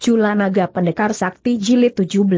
Cula Naga Pendekar Sakti Jilid 17.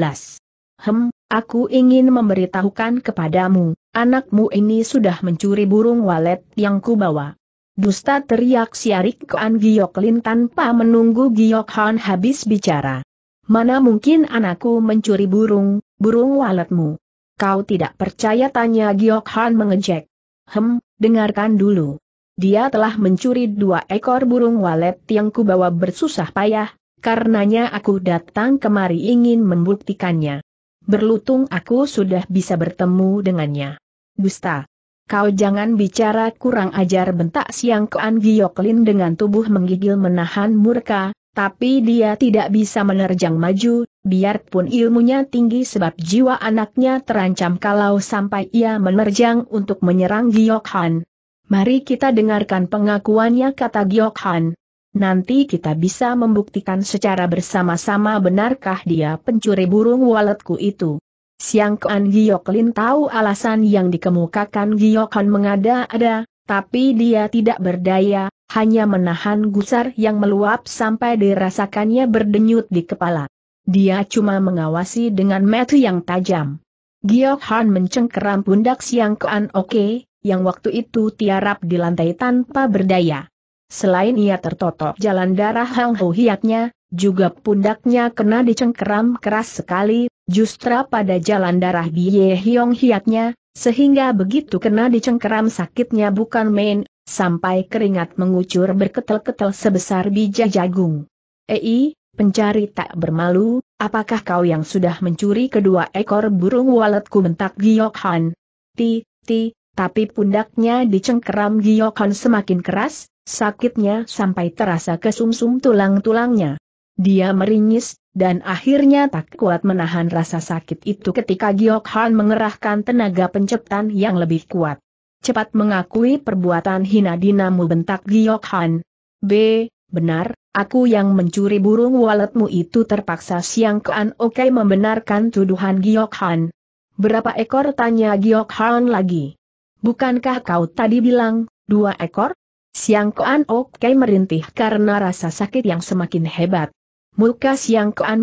Hem, aku ingin memberitahukan kepadamu, anakmu ini sudah mencuri burung walet yang kubawa. Dusta teriak siarik Koan Giok Lin tanpa menunggu Giok Han habis bicara. Mana mungkin anakku mencuri burung, burung waletmu? Kau tidak percaya tanya Giok Han mengejek. Hem, dengarkan dulu. Dia telah mencuri dua ekor burung walet yang kubawa bersusah payah, karenanya aku datang kemari ingin membuktikannya. Berlutung aku sudah bisa bertemu dengannya. Gusta, Kau jangan bicara kurang ajar bentak siang Koan Gioklin dengan tubuh menggigil menahan murka, tapi dia tidak bisa menerjang maju, biarpun ilmunya tinggi sebab jiwa anaknya terancam kalau sampai ia menerjang untuk menyerang Giokhan. Mari kita dengarkan pengakuannya kata Giokhan nanti kita bisa membuktikan secara bersama-sama benarkah dia pencuri burung waletku itu. Siang Kuan Giyoklin tahu alasan yang dikemukakan Giokhan mengada-ada, tapi dia tidak berdaya, hanya menahan gusar yang meluap sampai dirasakannya berdenyut di kepala. Dia cuma mengawasi dengan mata yang tajam. Giokhan mencengkeram pundak Siang Kuan Oke, yang waktu itu tiarap di lantai tanpa berdaya. Selain ia tertotok jalan darah Hang Ho Hiatnya, juga pundaknya kena dicengkeram keras sekali, justru pada jalan darah Ye Hiong Hiatnya, sehingga begitu kena dicengkeram sakitnya bukan main, sampai keringat mengucur berketel-ketel sebesar biji jagung. Ei, pencari tak bermalu, apakah kau yang sudah mencuri kedua ekor burung waletku bentak Giok Han? Ti, ti, tapi pundaknya dicengkeram Giyokon semakin keras, sakitnya sampai terasa kesumsum tulang-tulangnya. Dia meringis, dan akhirnya tak kuat menahan rasa sakit itu ketika Giyokon mengerahkan tenaga pencetan yang lebih kuat. Cepat mengakui perbuatan hina dinamu bentak Giyokon. B, benar, aku yang mencuri burung waletmu itu terpaksa Siang Kean Oke membenarkan tuduhan Giyokhan. Berapa ekor tanya Giyokhan lagi? Bukankah kau tadi bilang, dua ekor? Siang Koan Oke merintih karena rasa sakit yang semakin hebat. Muka Siang Koan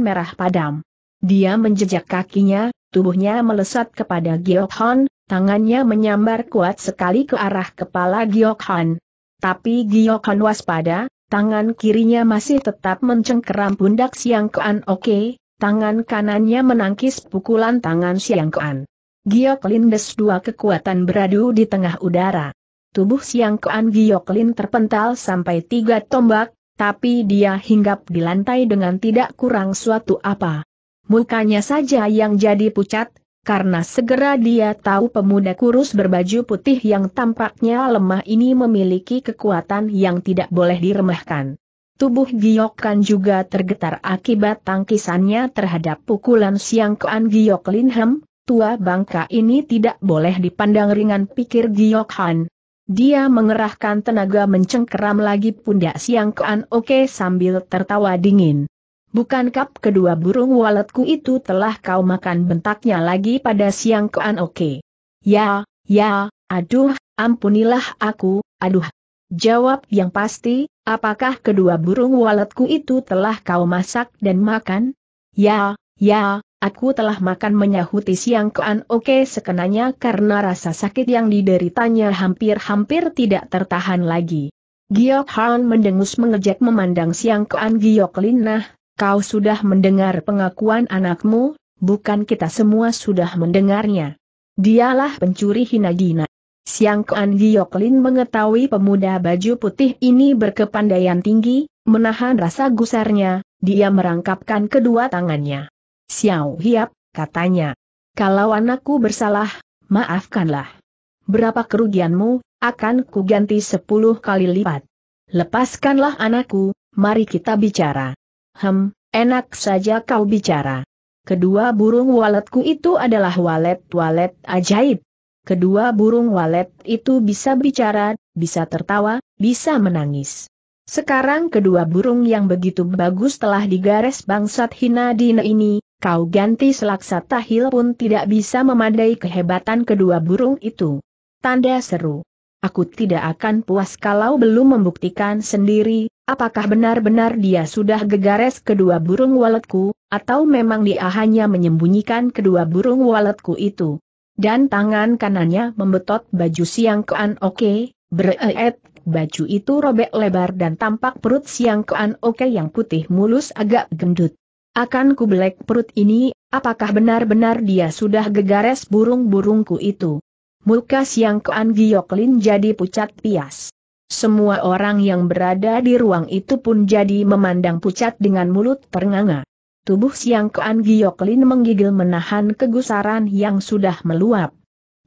merah padam. Dia menjejak kakinya, tubuhnya melesat kepada Gyokhan, tangannya menyambar kuat sekali ke arah kepala Gyokhan. Tapi Gyokhan waspada, tangan kirinya masih tetap mencengkeram pundak Siang Koan Oke, tangan kanannya menangkis pukulan tangan Siang Koan des dua kekuatan beradu di tengah udara. Tubuh Siang Giok Lin terpental sampai tiga tombak, tapi dia hinggap di lantai dengan tidak kurang suatu apa. Mukanya saja yang jadi pucat, karena segera dia tahu pemuda kurus berbaju putih yang tampaknya lemah ini memiliki kekuatan yang tidak boleh diremehkan. Tubuh Kan juga tergetar akibat tangkisannya terhadap pukulan Siang Lin Hem, tua bangka ini tidak boleh dipandang ringan pikir Giok Han. Dia mengerahkan tenaga mencengkeram lagi pundak siang Kean Oke sambil tertawa dingin. Bukan kap kedua burung waletku itu telah kau makan bentaknya lagi pada siang Kean Oke. Ya, ya, aduh, ampunilah aku, aduh. Jawab yang pasti, apakah kedua burung waletku itu telah kau masak dan makan? Ya, ya, Aku telah makan menyahuti siang kean oke sekenanya karena rasa sakit yang dideritanya hampir-hampir tidak tertahan lagi. Giok Han mendengus mengejek memandang siang kean Giok nah, kau sudah mendengar pengakuan anakmu, bukan kita semua sudah mendengarnya. Dialah pencuri hina dina. Siang Giok Lin mengetahui pemuda baju putih ini berkepandaian tinggi, menahan rasa gusarnya, dia merangkapkan kedua tangannya. Xiao Hiap, katanya. Kalau anakku bersalah, maafkanlah. Berapa kerugianmu, akan ku ganti sepuluh kali lipat. Lepaskanlah anakku, mari kita bicara. Hem, enak saja kau bicara. Kedua burung waletku itu adalah walet-walet ajaib. Kedua burung walet itu bisa bicara, bisa tertawa, bisa menangis. Sekarang kedua burung yang begitu bagus telah digares bangsat hina dina ini, kau ganti selaksa tahil pun tidak bisa memadai kehebatan kedua burung itu. Tanda seru. Aku tidak akan puas kalau belum membuktikan sendiri, apakah benar-benar dia sudah gegares kedua burung waletku, atau memang dia hanya menyembunyikan kedua burung waletku itu. Dan tangan kanannya membetot baju siang kean oke, bereet, baju itu robek lebar dan tampak perut siang kean oke yang putih mulus agak gendut. Akan kubelek perut ini, apakah benar-benar dia sudah gegares burung-burungku itu? Muka Siang Koan Gioklin jadi pucat pias. Semua orang yang berada di ruang itu pun jadi memandang pucat dengan mulut ternganga. Tubuh Siang Koan Gioklin menggigil menahan kegusaran yang sudah meluap.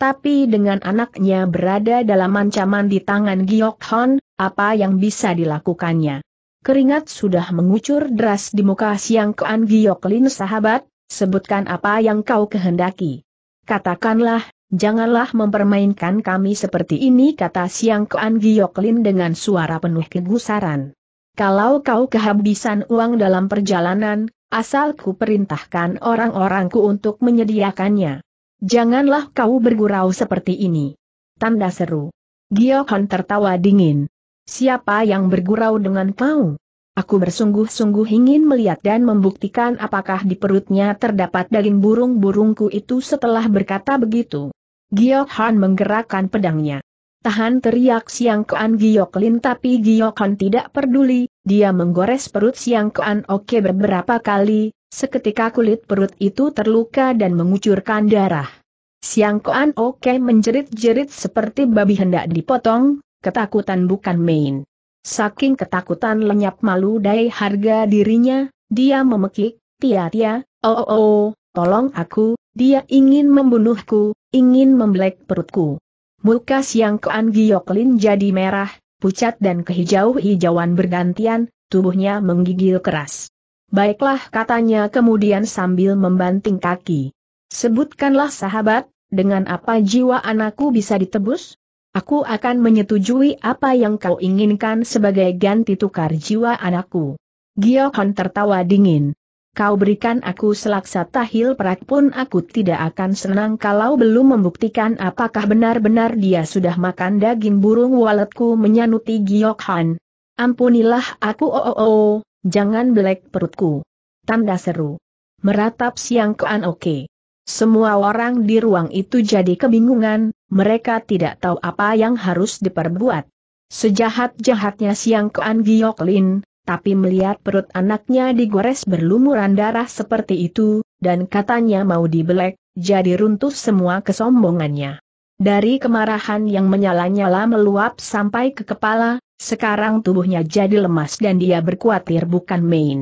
Tapi dengan anaknya berada dalam ancaman di tangan Giyok Hon, apa yang bisa dilakukannya? keringat sudah mengucur deras di muka Siang Kuan Gioklin sahabat, sebutkan apa yang kau kehendaki. Katakanlah, janganlah mempermainkan kami seperti ini kata Siang Kuan Gioklin dengan suara penuh kegusaran. Kalau kau kehabisan uang dalam perjalanan, asalku perintahkan orang-orangku untuk menyediakannya. Janganlah kau bergurau seperti ini. Tanda seru. Giyokon tertawa dingin. Siapa yang bergurau dengan kau? Aku bersungguh-sungguh ingin melihat dan membuktikan apakah di perutnya terdapat daging burung-burungku itu setelah berkata begitu. Giok Han menggerakkan pedangnya. Tahan teriak Siang Kuan Giok Lin tapi Giok Han tidak peduli, dia menggores perut Siang Kuan Oke beberapa kali, seketika kulit perut itu terluka dan mengucurkan darah. Siang Kuan Oke menjerit-jerit seperti babi hendak dipotong, ketakutan bukan main. Saking ketakutan lenyap malu dai harga dirinya, dia memekik, tia-tia, oh oh oh, tolong aku, dia ingin membunuhku, ingin membelek perutku. Muka siang Koan Gioklin jadi merah, pucat dan kehijau-hijauan bergantian, tubuhnya menggigil keras. Baiklah katanya kemudian sambil membanting kaki. Sebutkanlah sahabat, dengan apa jiwa anakku bisa ditebus? Aku akan menyetujui apa yang kau inginkan sebagai ganti tukar jiwa anakku. Giokon tertawa dingin. Kau berikan aku selaksa tahil perak pun aku tidak akan senang kalau belum membuktikan apakah benar-benar dia sudah makan daging burung waletku menyanuti Giokhan. Ampunilah aku oh oh oh, jangan belek perutku. Tanda seru. Meratap siang kean Oke. Semua orang di ruang itu jadi kebingungan, mereka tidak tahu apa yang harus diperbuat. Sejahat-jahatnya Siang Kean Giok Lin, tapi melihat perut anaknya digores berlumuran darah seperti itu, dan katanya mau dibelek, jadi runtuh semua kesombongannya. Dari kemarahan yang menyala-nyala meluap sampai ke kepala, sekarang tubuhnya jadi lemas dan dia berkuatir bukan main.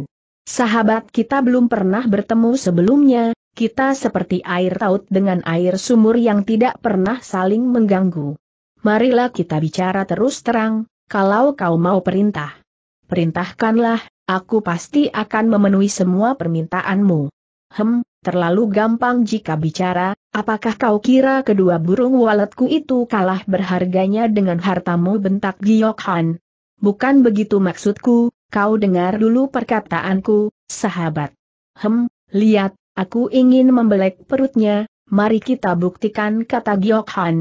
Sahabat kita belum pernah bertemu sebelumnya, kita seperti air taut dengan air sumur yang tidak pernah saling mengganggu. Marilah kita bicara terus terang, kalau kau mau perintah. Perintahkanlah, aku pasti akan memenuhi semua permintaanmu. Hem, terlalu gampang jika bicara, apakah kau kira kedua burung waletku itu kalah berharganya dengan hartamu bentak Giok Bukan begitu maksudku, kau dengar dulu perkataanku, sahabat. Hem, lihat, Aku ingin membelek perutnya, mari kita buktikan kata Giok Han.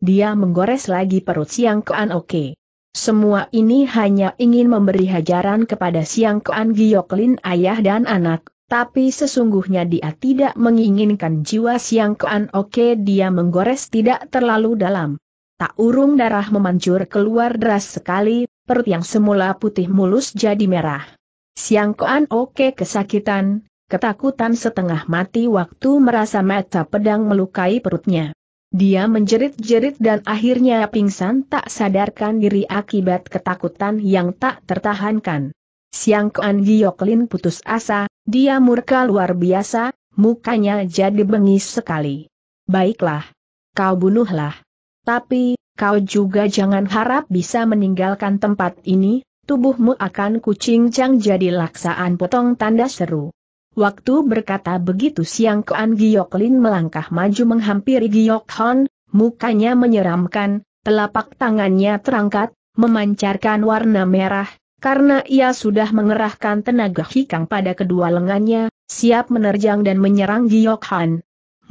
Dia menggores lagi perut Siang Kean Oke. Semua ini hanya ingin memberi hajaran kepada Siang Kean Giok Lin ayah dan anak, tapi sesungguhnya dia tidak menginginkan jiwa Siang Kean Oke dia menggores tidak terlalu dalam. Tak urung darah memancur keluar deras sekali, perut yang semula putih mulus jadi merah. Siang Oke kesakitan, Ketakutan setengah mati waktu merasa mata pedang melukai perutnya. Dia menjerit-jerit dan akhirnya pingsan tak sadarkan diri akibat ketakutan yang tak tertahankan. Siang Kean Gioklin putus asa, dia murka luar biasa, mukanya jadi bengis sekali. Baiklah. Kau bunuhlah. Tapi, kau juga jangan harap bisa meninggalkan tempat ini, tubuhmu akan kucing cang jadi laksaan potong tanda seru. Waktu berkata begitu siang Koan Giok Lin melangkah maju menghampiri Giok Hon, mukanya menyeramkan, telapak tangannya terangkat, memancarkan warna merah, karena ia sudah mengerahkan tenaga hikang pada kedua lengannya, siap menerjang dan menyerang Giok Hon.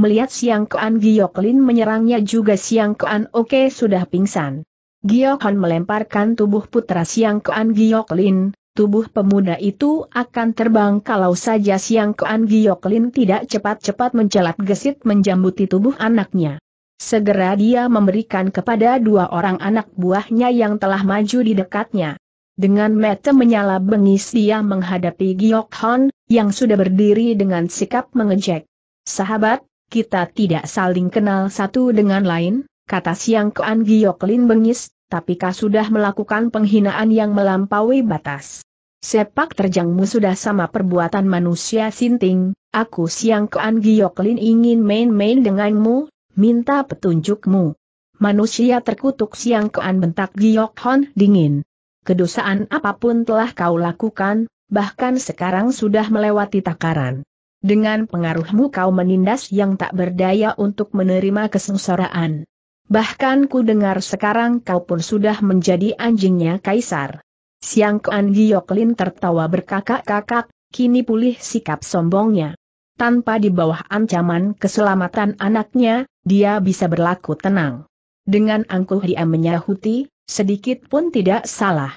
Melihat Siang Koan Giok Lin menyerangnya juga Siang Koan Oke sudah pingsan. Giok Hon melemparkan tubuh putra Siang Koan Giok Lin, tubuh pemuda itu akan terbang kalau saja Siang Koan Gioklin tidak cepat-cepat mencelat gesit menjambuti tubuh anaknya. Segera dia memberikan kepada dua orang anak buahnya yang telah maju di dekatnya. Dengan mata menyala bengis dia menghadapi Giok Hon, yang sudah berdiri dengan sikap mengejek. Sahabat, kita tidak saling kenal satu dengan lain, kata Siang Koan Gioklin bengis, tapi kau sudah melakukan penghinaan yang melampaui batas. Sepak terjangmu sudah sama perbuatan manusia sinting, aku siang kean Gioklin ingin main-main denganmu, minta petunjukmu. Manusia terkutuk siang kean bentak Giokhon dingin. Kedosaan apapun telah kau lakukan, bahkan sekarang sudah melewati takaran. Dengan pengaruhmu kau menindas yang tak berdaya untuk menerima kesengsaraan. Bahkan ku dengar sekarang kau pun sudah menjadi anjingnya kaisar. Siang Kuan Gioklin tertawa berkakak-kakak, kini pulih sikap sombongnya. Tanpa di bawah ancaman keselamatan anaknya, dia bisa berlaku tenang. Dengan angkuh dia menyahuti, sedikit pun tidak salah.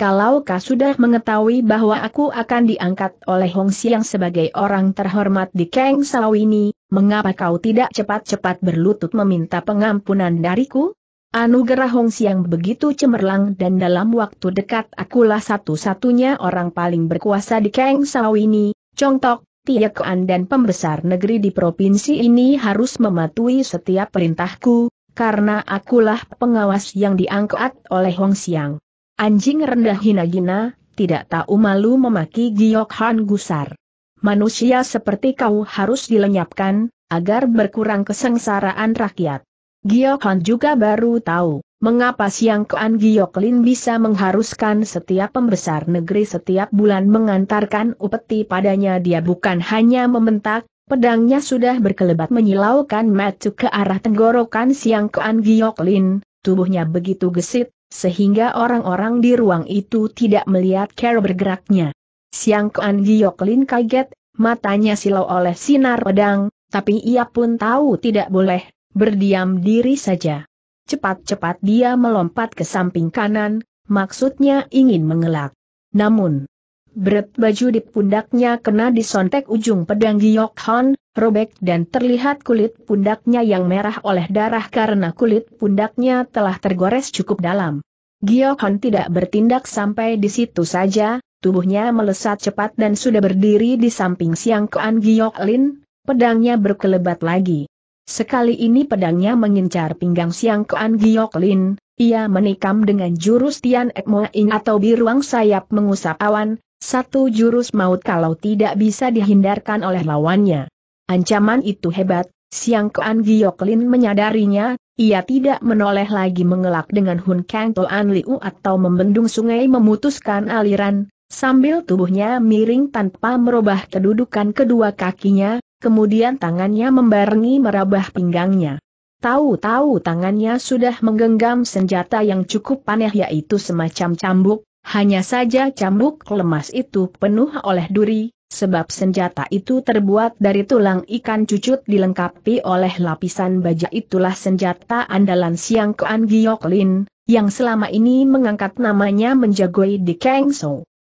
Kalau kau sudah mengetahui bahwa aku akan diangkat oleh Hong Siang sebagai orang terhormat di Keng Sawini, mengapa kau tidak cepat-cepat berlutut meminta pengampunan dariku? Anugerah Hong Siang begitu cemerlang dan dalam waktu dekat akulah satu-satunya orang paling berkuasa di Kang Sao ini, contoh, Tiakuan dan pembesar negeri di provinsi ini harus mematuhi setiap perintahku, karena akulah pengawas yang diangkat oleh Hong Siang. Anjing rendah hina-gina, tidak tahu malu memaki Giok Han Gusar manusia seperti kau harus dilenyapkan, agar berkurang kesengsaraan rakyat. Giokhan juga baru tahu, mengapa Siang Kuan Gioklin bisa mengharuskan setiap pembesar negeri setiap bulan mengantarkan upeti padanya dia bukan hanya membentak, pedangnya sudah berkelebat menyilaukan matu ke arah tenggorokan Siang Kuan Gioklin, tubuhnya begitu gesit, sehingga orang-orang di ruang itu tidak melihat cara bergeraknya. Siang Kuan Gioklin kaget, matanya silau oleh sinar pedang, tapi ia pun tahu tidak boleh, berdiam diri saja. Cepat-cepat dia melompat ke samping kanan, maksudnya ingin mengelak. Namun, berat baju di pundaknya kena disontek ujung pedang Giok Han, robek dan terlihat kulit pundaknya yang merah oleh darah karena kulit pundaknya telah tergores cukup dalam. Giok Han tidak bertindak sampai di situ saja, tubuhnya melesat cepat dan sudah berdiri di samping Siang Koan Giok Lin, pedangnya berkelebat lagi. Sekali ini pedangnya mengincar pinggang Siang Koan Giok Lin, ia menikam dengan jurus Tian Ek Moing atau biruang sayap mengusap awan, satu jurus maut kalau tidak bisa dihindarkan oleh lawannya. Ancaman itu hebat, Siang Koan Giok Lin menyadarinya, ia tidak menoleh lagi mengelak dengan Hun Kang Toan Liu atau membendung sungai memutuskan aliran, Sambil tubuhnya miring tanpa merubah kedudukan kedua kakinya, kemudian tangannya membarengi merabah pinggangnya. Tahu-tahu tangannya sudah menggenggam senjata yang cukup panah yaitu semacam cambuk, hanya saja cambuk lemas itu penuh oleh duri, sebab senjata itu terbuat dari tulang ikan cucut dilengkapi oleh lapisan baja itulah senjata andalan Siang Kuan Giok Lin, yang selama ini mengangkat namanya menjagoi di Kang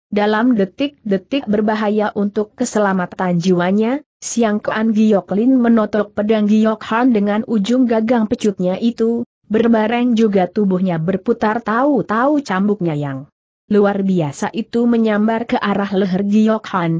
dalam detik-detik berbahaya untuk keselamatan jiwanya, Siang Kuan Giok Lin menotok pedang Giok Han dengan ujung gagang pecutnya itu, berbareng juga tubuhnya berputar tahu-tahu cambuknya yang luar biasa itu menyambar ke arah leher Giok Han.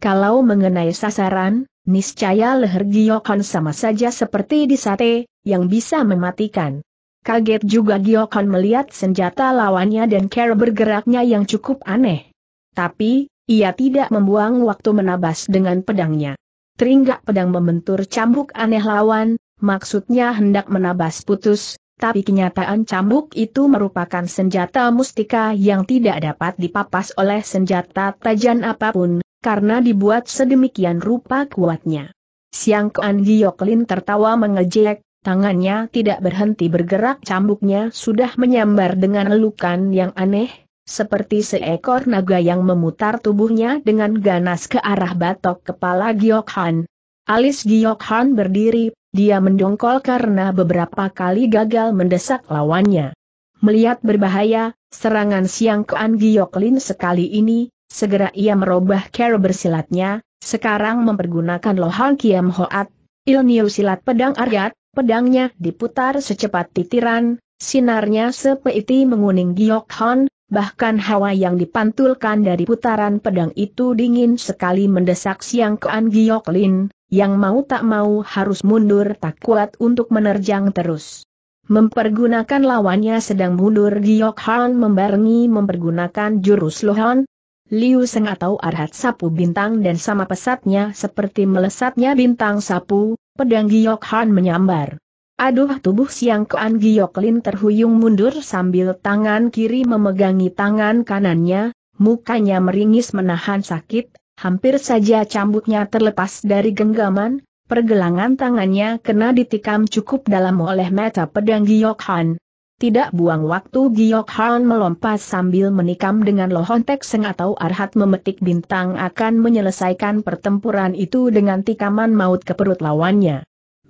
Kalau mengenai sasaran, niscaya leher Giok Han sama saja seperti di sate, yang bisa mematikan. Kaget juga Giok Han melihat senjata lawannya dan cara bergeraknya yang cukup aneh. Tapi, ia tidak membuang waktu menabas dengan pedangnya. Teringgak pedang membentur cambuk aneh lawan, maksudnya hendak menabas putus, tapi kenyataan cambuk itu merupakan senjata mustika yang tidak dapat dipapas oleh senjata tajam apapun, karena dibuat sedemikian rupa kuatnya. Siang Koan Gioklin tertawa mengejek, tangannya tidak berhenti bergerak cambuknya sudah menyambar dengan elukan yang aneh, seperti seekor naga yang memutar tubuhnya dengan ganas ke arah batok kepala Giok Alis Giok berdiri, dia mendongkol karena beberapa kali gagal mendesak lawannya. Melihat berbahaya, serangan siang Kean Giok sekali ini, segera ia merubah cara bersilatnya, sekarang mempergunakan Lohan Kiam Hoat, ilmu silat pedang Aryat, pedangnya diputar secepat titiran, sinarnya sepeiti menguning Giok bahkan hawa yang dipantulkan dari putaran pedang itu dingin sekali mendesak siang ke An Giok yang mau tak mau harus mundur tak kuat untuk menerjang terus. Mempergunakan lawannya sedang mundur Giok Han membarengi mempergunakan jurus Lohan, Liu Seng atau Arhat Sapu Bintang dan sama pesatnya seperti melesatnya bintang sapu, pedang Giok Han menyambar. Aduh tubuh Siang Koan Gioklin terhuyung mundur sambil tangan kiri memegangi tangan kanannya, mukanya meringis menahan sakit, hampir saja cambuknya terlepas dari genggaman, pergelangan tangannya kena ditikam cukup dalam oleh mata pedang Giokhan. Tidak buang waktu Giokhan melompat sambil menikam dengan lohon tekseng atau arhat memetik bintang akan menyelesaikan pertempuran itu dengan tikaman maut ke perut lawannya.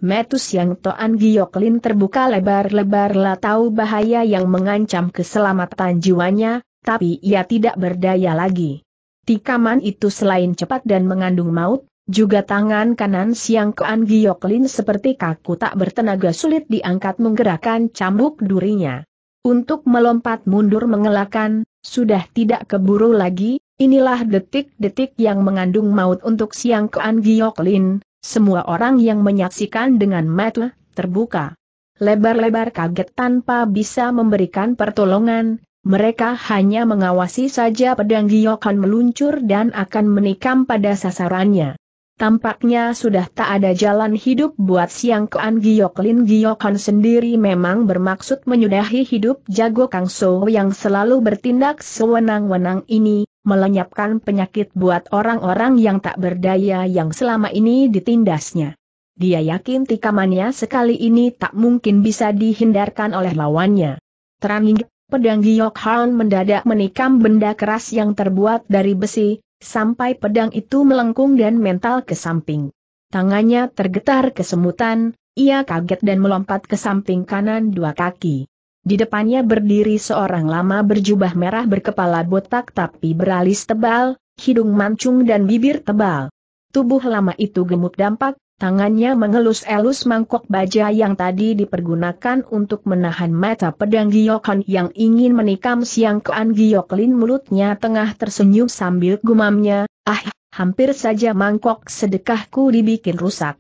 Metus yang Toan Gioklin terbuka lebar-lebar lah tahu bahaya yang mengancam keselamatan jiwanya, tapi ia tidak berdaya lagi. Tikaman itu selain cepat dan mengandung maut, juga tangan kanan siang Koan Gioklin seperti kaku tak bertenaga sulit diangkat menggerakkan cambuk durinya. Untuk melompat mundur mengelakan, sudah tidak keburu lagi, inilah detik-detik yang mengandung maut untuk siang Koan Gioklin, semua orang yang menyaksikan dengan mata terbuka. Lebar-lebar kaget tanpa bisa memberikan pertolongan, mereka hanya mengawasi saja pedang Giokan meluncur dan akan menikam pada sasarannya. Tampaknya sudah tak ada jalan hidup buat Siang Kean Giok Lin Giokan sendiri memang bermaksud menyudahi hidup jago Kang So yang selalu bertindak sewenang-wenang ini, melenyapkan penyakit buat orang-orang yang tak berdaya yang selama ini ditindasnya. Dia yakin tikamannya sekali ini tak mungkin bisa dihindarkan oleh lawannya. Teranging, pedang Giok Han mendadak menikam benda keras yang terbuat dari besi, sampai pedang itu melengkung dan mental ke samping. Tangannya tergetar kesemutan, ia kaget dan melompat ke samping kanan dua kaki. Di depannya berdiri seorang lama berjubah merah berkepala botak tapi beralis tebal, hidung mancung dan bibir tebal. Tubuh lama itu gemuk dampak, tangannya mengelus-elus mangkok baja yang tadi dipergunakan untuk menahan mata pedang Giokon yang ingin menikam siang kean Lin mulutnya tengah tersenyum sambil gumamnya, ah, hampir saja mangkok sedekahku dibikin rusak.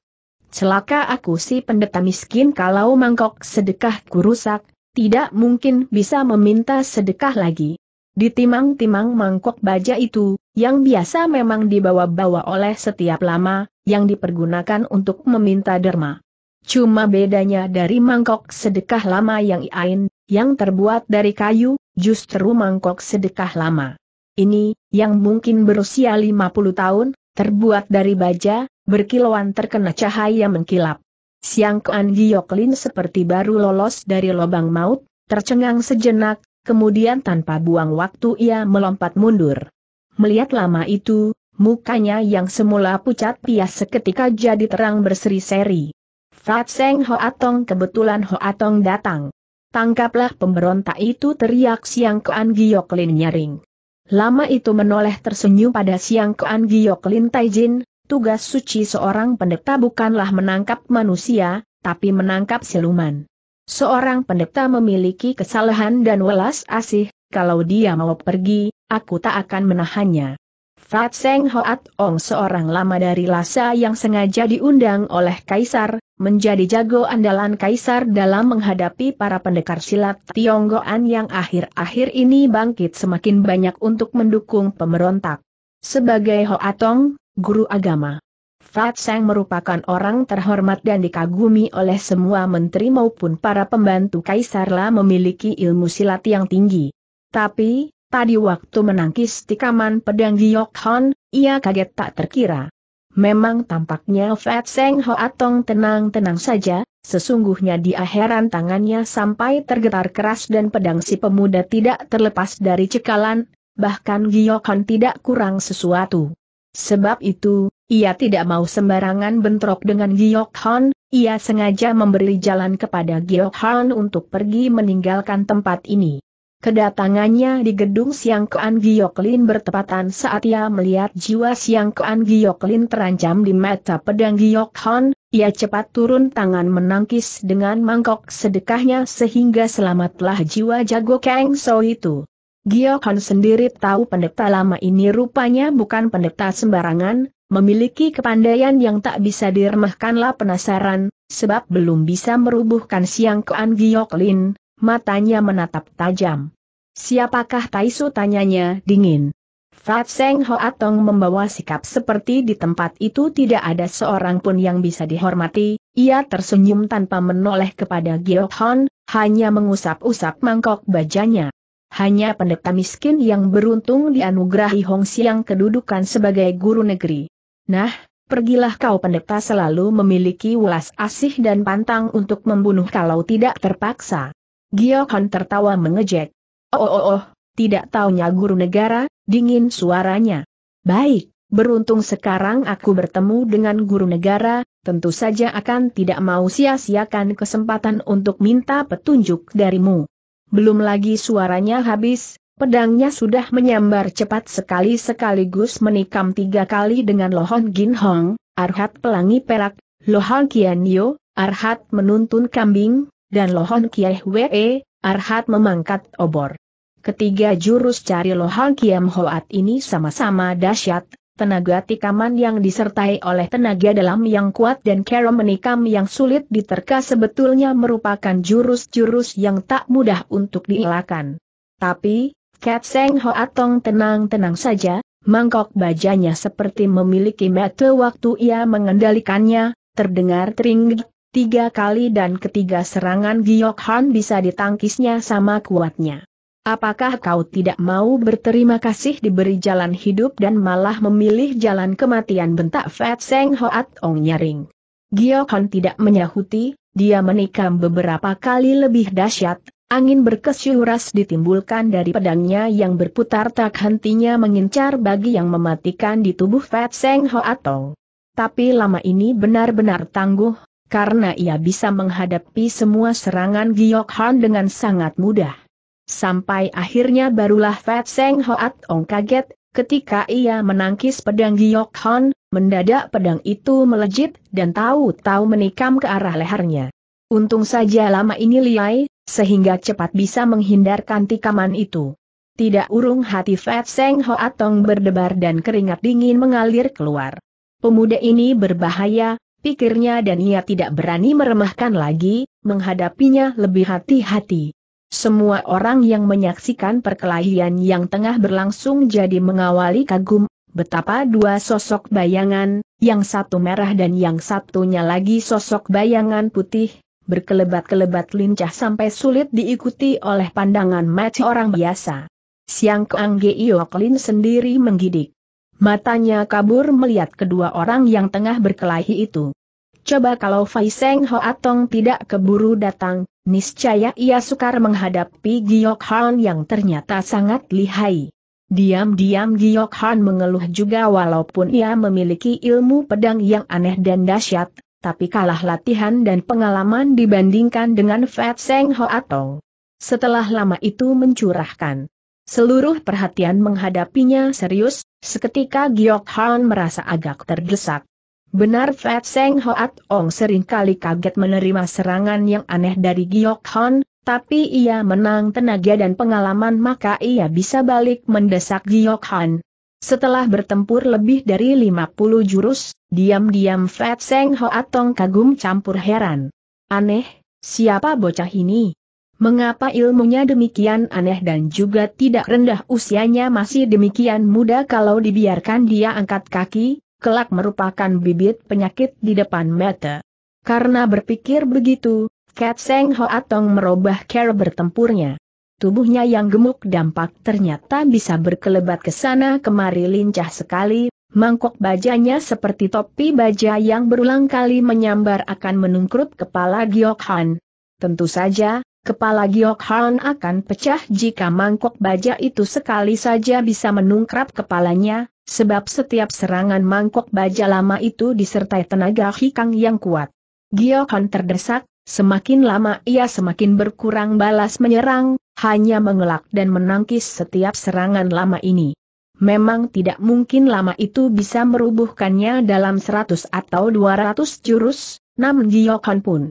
Celaka aku si pendeta miskin kalau mangkok sedekahku rusak, tidak mungkin bisa meminta sedekah lagi. Ditimang-timang mangkok baja itu, yang biasa memang dibawa-bawa oleh setiap lama, yang dipergunakan untuk meminta derma. Cuma bedanya dari mangkok sedekah lama yang iain, yang terbuat dari kayu, justru mangkok sedekah lama. Ini, yang mungkin berusia 50 tahun, terbuat dari baja, berkilauan terkena cahaya mengkilap. Siang Kuan Gioklin seperti baru lolos dari lubang maut, tercengang sejenak, kemudian tanpa buang waktu ia melompat mundur. Melihat lama itu, mukanya yang semula pucat pias seketika jadi terang berseri-seri. Fat Seng Hoatong kebetulan Hoatong datang. Tangkaplah pemberontak itu teriak Siang Kuan Gioklin nyaring. Lama itu menoleh tersenyum pada Siang Kuan Gioklin Taijin, Tugas suci seorang pendeta bukanlah menangkap manusia, tapi menangkap siluman. Seorang pendeta memiliki kesalahan dan welas asih, kalau dia mau pergi, aku tak akan menahannya. Fat Seng Hoat Ong seorang lama dari Lhasa yang sengaja diundang oleh Kaisar, menjadi jago andalan Kaisar dalam menghadapi para pendekar silat Tionggoan yang akhir-akhir ini bangkit semakin banyak untuk mendukung pemberontak. Sebagai Hoat Ong guru agama. Fat Sang merupakan orang terhormat dan dikagumi oleh semua menteri maupun para pembantu kaisarlah memiliki ilmu silat yang tinggi. Tapi, tadi waktu menangkis tikaman pedang Giok Hon, ia kaget tak terkira. Memang tampaknya Fat Seng Hoatong tenang-tenang saja, sesungguhnya dia heran tangannya sampai tergetar keras dan pedang si pemuda tidak terlepas dari cekalan, bahkan Giok Hon tidak kurang sesuatu. Sebab itu, ia tidak mau sembarangan bentrok dengan Giok Han, ia sengaja memberi jalan kepada Giok Han untuk pergi meninggalkan tempat ini. Kedatangannya di gedung Siang Kuan Giok Lin bertepatan saat ia melihat jiwa Siang Kuan Giok Lin terancam di mata pedang Giok Han, ia cepat turun tangan menangkis dengan mangkok sedekahnya sehingga selamatlah jiwa jago Kang So itu. Giokon sendiri tahu pendeta lama ini rupanya bukan pendeta sembarangan, memiliki kepandaian yang tak bisa diremehkanlah penasaran, sebab belum bisa merubuhkan siang kean Gyeoklin. matanya menatap tajam. Siapakah Taisu tanyanya dingin. Fat Seng Hoatong membawa sikap seperti di tempat itu tidak ada seorang pun yang bisa dihormati, ia tersenyum tanpa menoleh kepada Giokon, hanya mengusap-usap mangkok bajanya hanya pendeta miskin yang beruntung dianugerahi Hong Siang kedudukan sebagai guru negeri. Nah, pergilah kau pendeta selalu memiliki welas asih dan pantang untuk membunuh kalau tidak terpaksa. Giokon tertawa mengejek. Oh, oh oh oh, tidak taunya guru negara, dingin suaranya. Baik, beruntung sekarang aku bertemu dengan guru negara, tentu saja akan tidak mau sia-siakan kesempatan untuk minta petunjuk darimu. Belum lagi suaranya habis, pedangnya sudah menyambar cepat sekali sekaligus menikam tiga kali dengan Lohon Gin Hong, Arhat Pelangi Perak, Lohon Kian Yo, Arhat menuntun kambing, dan Lohon Kieh Wee, Arhat memangkat obor. Ketiga jurus cari lohan Kiam Hoat ini sama-sama dahsyat, tenaga tikaman yang disertai oleh tenaga dalam yang kuat dan cara menikam yang sulit diterka sebetulnya merupakan jurus-jurus yang tak mudah untuk dielakkan. Tapi, Kat Seng atong tenang-tenang saja, mangkok bajanya seperti memiliki mata waktu ia mengendalikannya, terdengar tering tiga kali dan ketiga serangan Giok Han bisa ditangkisnya sama kuatnya. Apakah kau tidak mau berterima kasih diberi jalan hidup dan malah memilih jalan kematian bentak Fat Seng Hoat Ong nyaring? Giokon tidak menyahuti, dia menikam beberapa kali lebih dahsyat, angin berkesyuras ditimbulkan dari pedangnya yang berputar tak hentinya mengincar bagi yang mematikan di tubuh Fat Seng Hoat Ong. Tapi lama ini benar-benar tangguh, karena ia bisa menghadapi semua serangan Hon dengan sangat mudah. Sampai akhirnya barulah Fat Seng Hoat Ong kaget, ketika ia menangkis pedang Giyok Hon, mendadak pedang itu melejit dan tahu-tahu menikam ke arah lehernya. Untung saja lama ini liai, sehingga cepat bisa menghindarkan tikaman itu. Tidak urung hati Fat Seng Ong berdebar dan keringat dingin mengalir keluar. Pemuda ini berbahaya, pikirnya dan ia tidak berani meremehkan lagi, menghadapinya lebih hati-hati semua orang yang menyaksikan perkelahian yang tengah berlangsung jadi mengawali kagum, betapa dua sosok bayangan, yang satu merah dan yang satunya lagi sosok bayangan putih, berkelebat-kelebat lincah sampai sulit diikuti oleh pandangan mata orang biasa. Siang Keang Geoklin sendiri menggidik. Matanya kabur melihat kedua orang yang tengah berkelahi itu. Coba kalau Fai Seng Ho Atong tidak keburu datang, niscaya ia sukar menghadapi Giok Han yang ternyata sangat lihai. Diam-diam Giok Han mengeluh juga walaupun ia memiliki ilmu pedang yang aneh dan dahsyat, tapi kalah latihan dan pengalaman dibandingkan dengan Fat Seng Ho Atong. Setelah lama itu mencurahkan. Seluruh perhatian menghadapinya serius, seketika Giok Han merasa agak terdesak. Benar Fat Seng Hoat Ong seringkali kaget menerima serangan yang aneh dari Giok Hon, tapi ia menang tenaga dan pengalaman maka ia bisa balik mendesak Giok Hon. Setelah bertempur lebih dari 50 jurus, diam-diam Fat Seng Hoat Ong kagum campur heran. Aneh, siapa bocah ini? Mengapa ilmunya demikian aneh dan juga tidak rendah usianya masih demikian muda kalau dibiarkan dia angkat kaki, kelak merupakan bibit penyakit di depan mata. Karena berpikir begitu, Kat Seng Hoatong merubah cara bertempurnya. Tubuhnya yang gemuk dampak ternyata bisa berkelebat ke sana kemari lincah sekali, mangkok bajanya seperti topi baja yang berulang kali menyambar akan menungkrut kepala Giok Han. Tentu saja, kepala Giok Han akan pecah jika mangkok baja itu sekali saja bisa menungkrap kepalanya, sebab setiap serangan mangkok baja lama itu disertai tenaga hikang yang kuat. Giokon terdesak, semakin lama ia semakin berkurang balas menyerang, hanya mengelak dan menangkis setiap serangan lama ini. Memang tidak mungkin lama itu bisa merubuhkannya dalam 100 atau 200 jurus, namun Giokon pun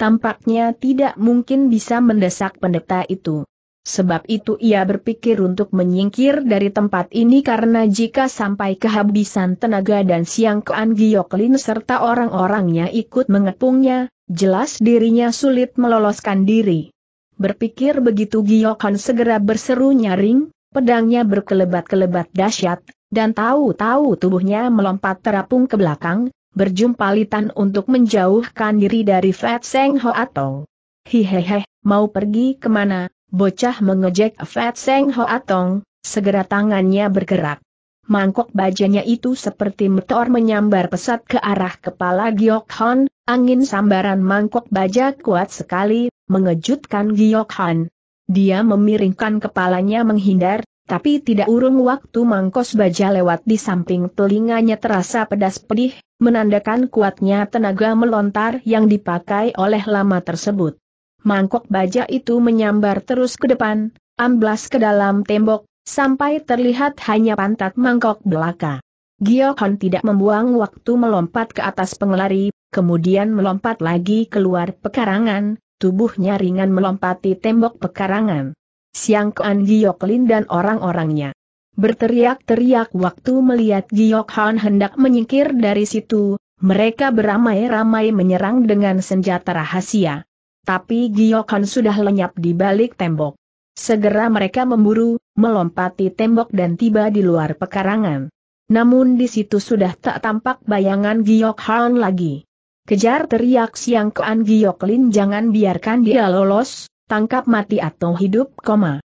tampaknya tidak mungkin bisa mendesak pendeta itu sebab itu ia berpikir untuk menyingkir dari tempat ini karena jika sampai kehabisan tenaga dan siang Kean Giyoklin serta orang-orangnya ikut mengepungnya, jelas dirinya sulit meloloskan diri. Berpikir begitu Gyokan segera berseru nyaring, pedangnya berkelebat-kelebat dahsyat, dan tahu-tahu tubuhnya melompat terapung ke belakang, berjumpa litan untuk menjauhkan diri dari Fat Seng Ho Atong. Hihehe, mau pergi kemana, Bocah mengejek Fat Seng Hoatong, segera tangannya bergerak. Mangkok bajanya itu seperti meteor menyambar pesat ke arah kepala Giok Han, angin sambaran mangkok baja kuat sekali, mengejutkan Giok Han. Dia memiringkan kepalanya menghindar, tapi tidak urung waktu mangkos baja lewat di samping telinganya terasa pedas pedih, menandakan kuatnya tenaga melontar yang dipakai oleh lama tersebut mangkok baja itu menyambar terus ke depan, amblas ke dalam tembok, sampai terlihat hanya pantat mangkok belaka. Giokon tidak membuang waktu melompat ke atas pengelari, kemudian melompat lagi keluar pekarangan, tubuhnya ringan melompati tembok pekarangan. Siang Kuan Gioklin dan orang-orangnya berteriak-teriak waktu melihat Giokhan hendak menyingkir dari situ, mereka beramai-ramai menyerang dengan senjata rahasia. Tapi Giokon sudah lenyap di balik tembok. Segera mereka memburu, melompati tembok dan tiba di luar pekarangan. Namun di situ sudah tak tampak bayangan Giok lagi. Kejar teriak Siang Kean Giok Lin jangan biarkan dia lolos, tangkap mati atau hidup koma.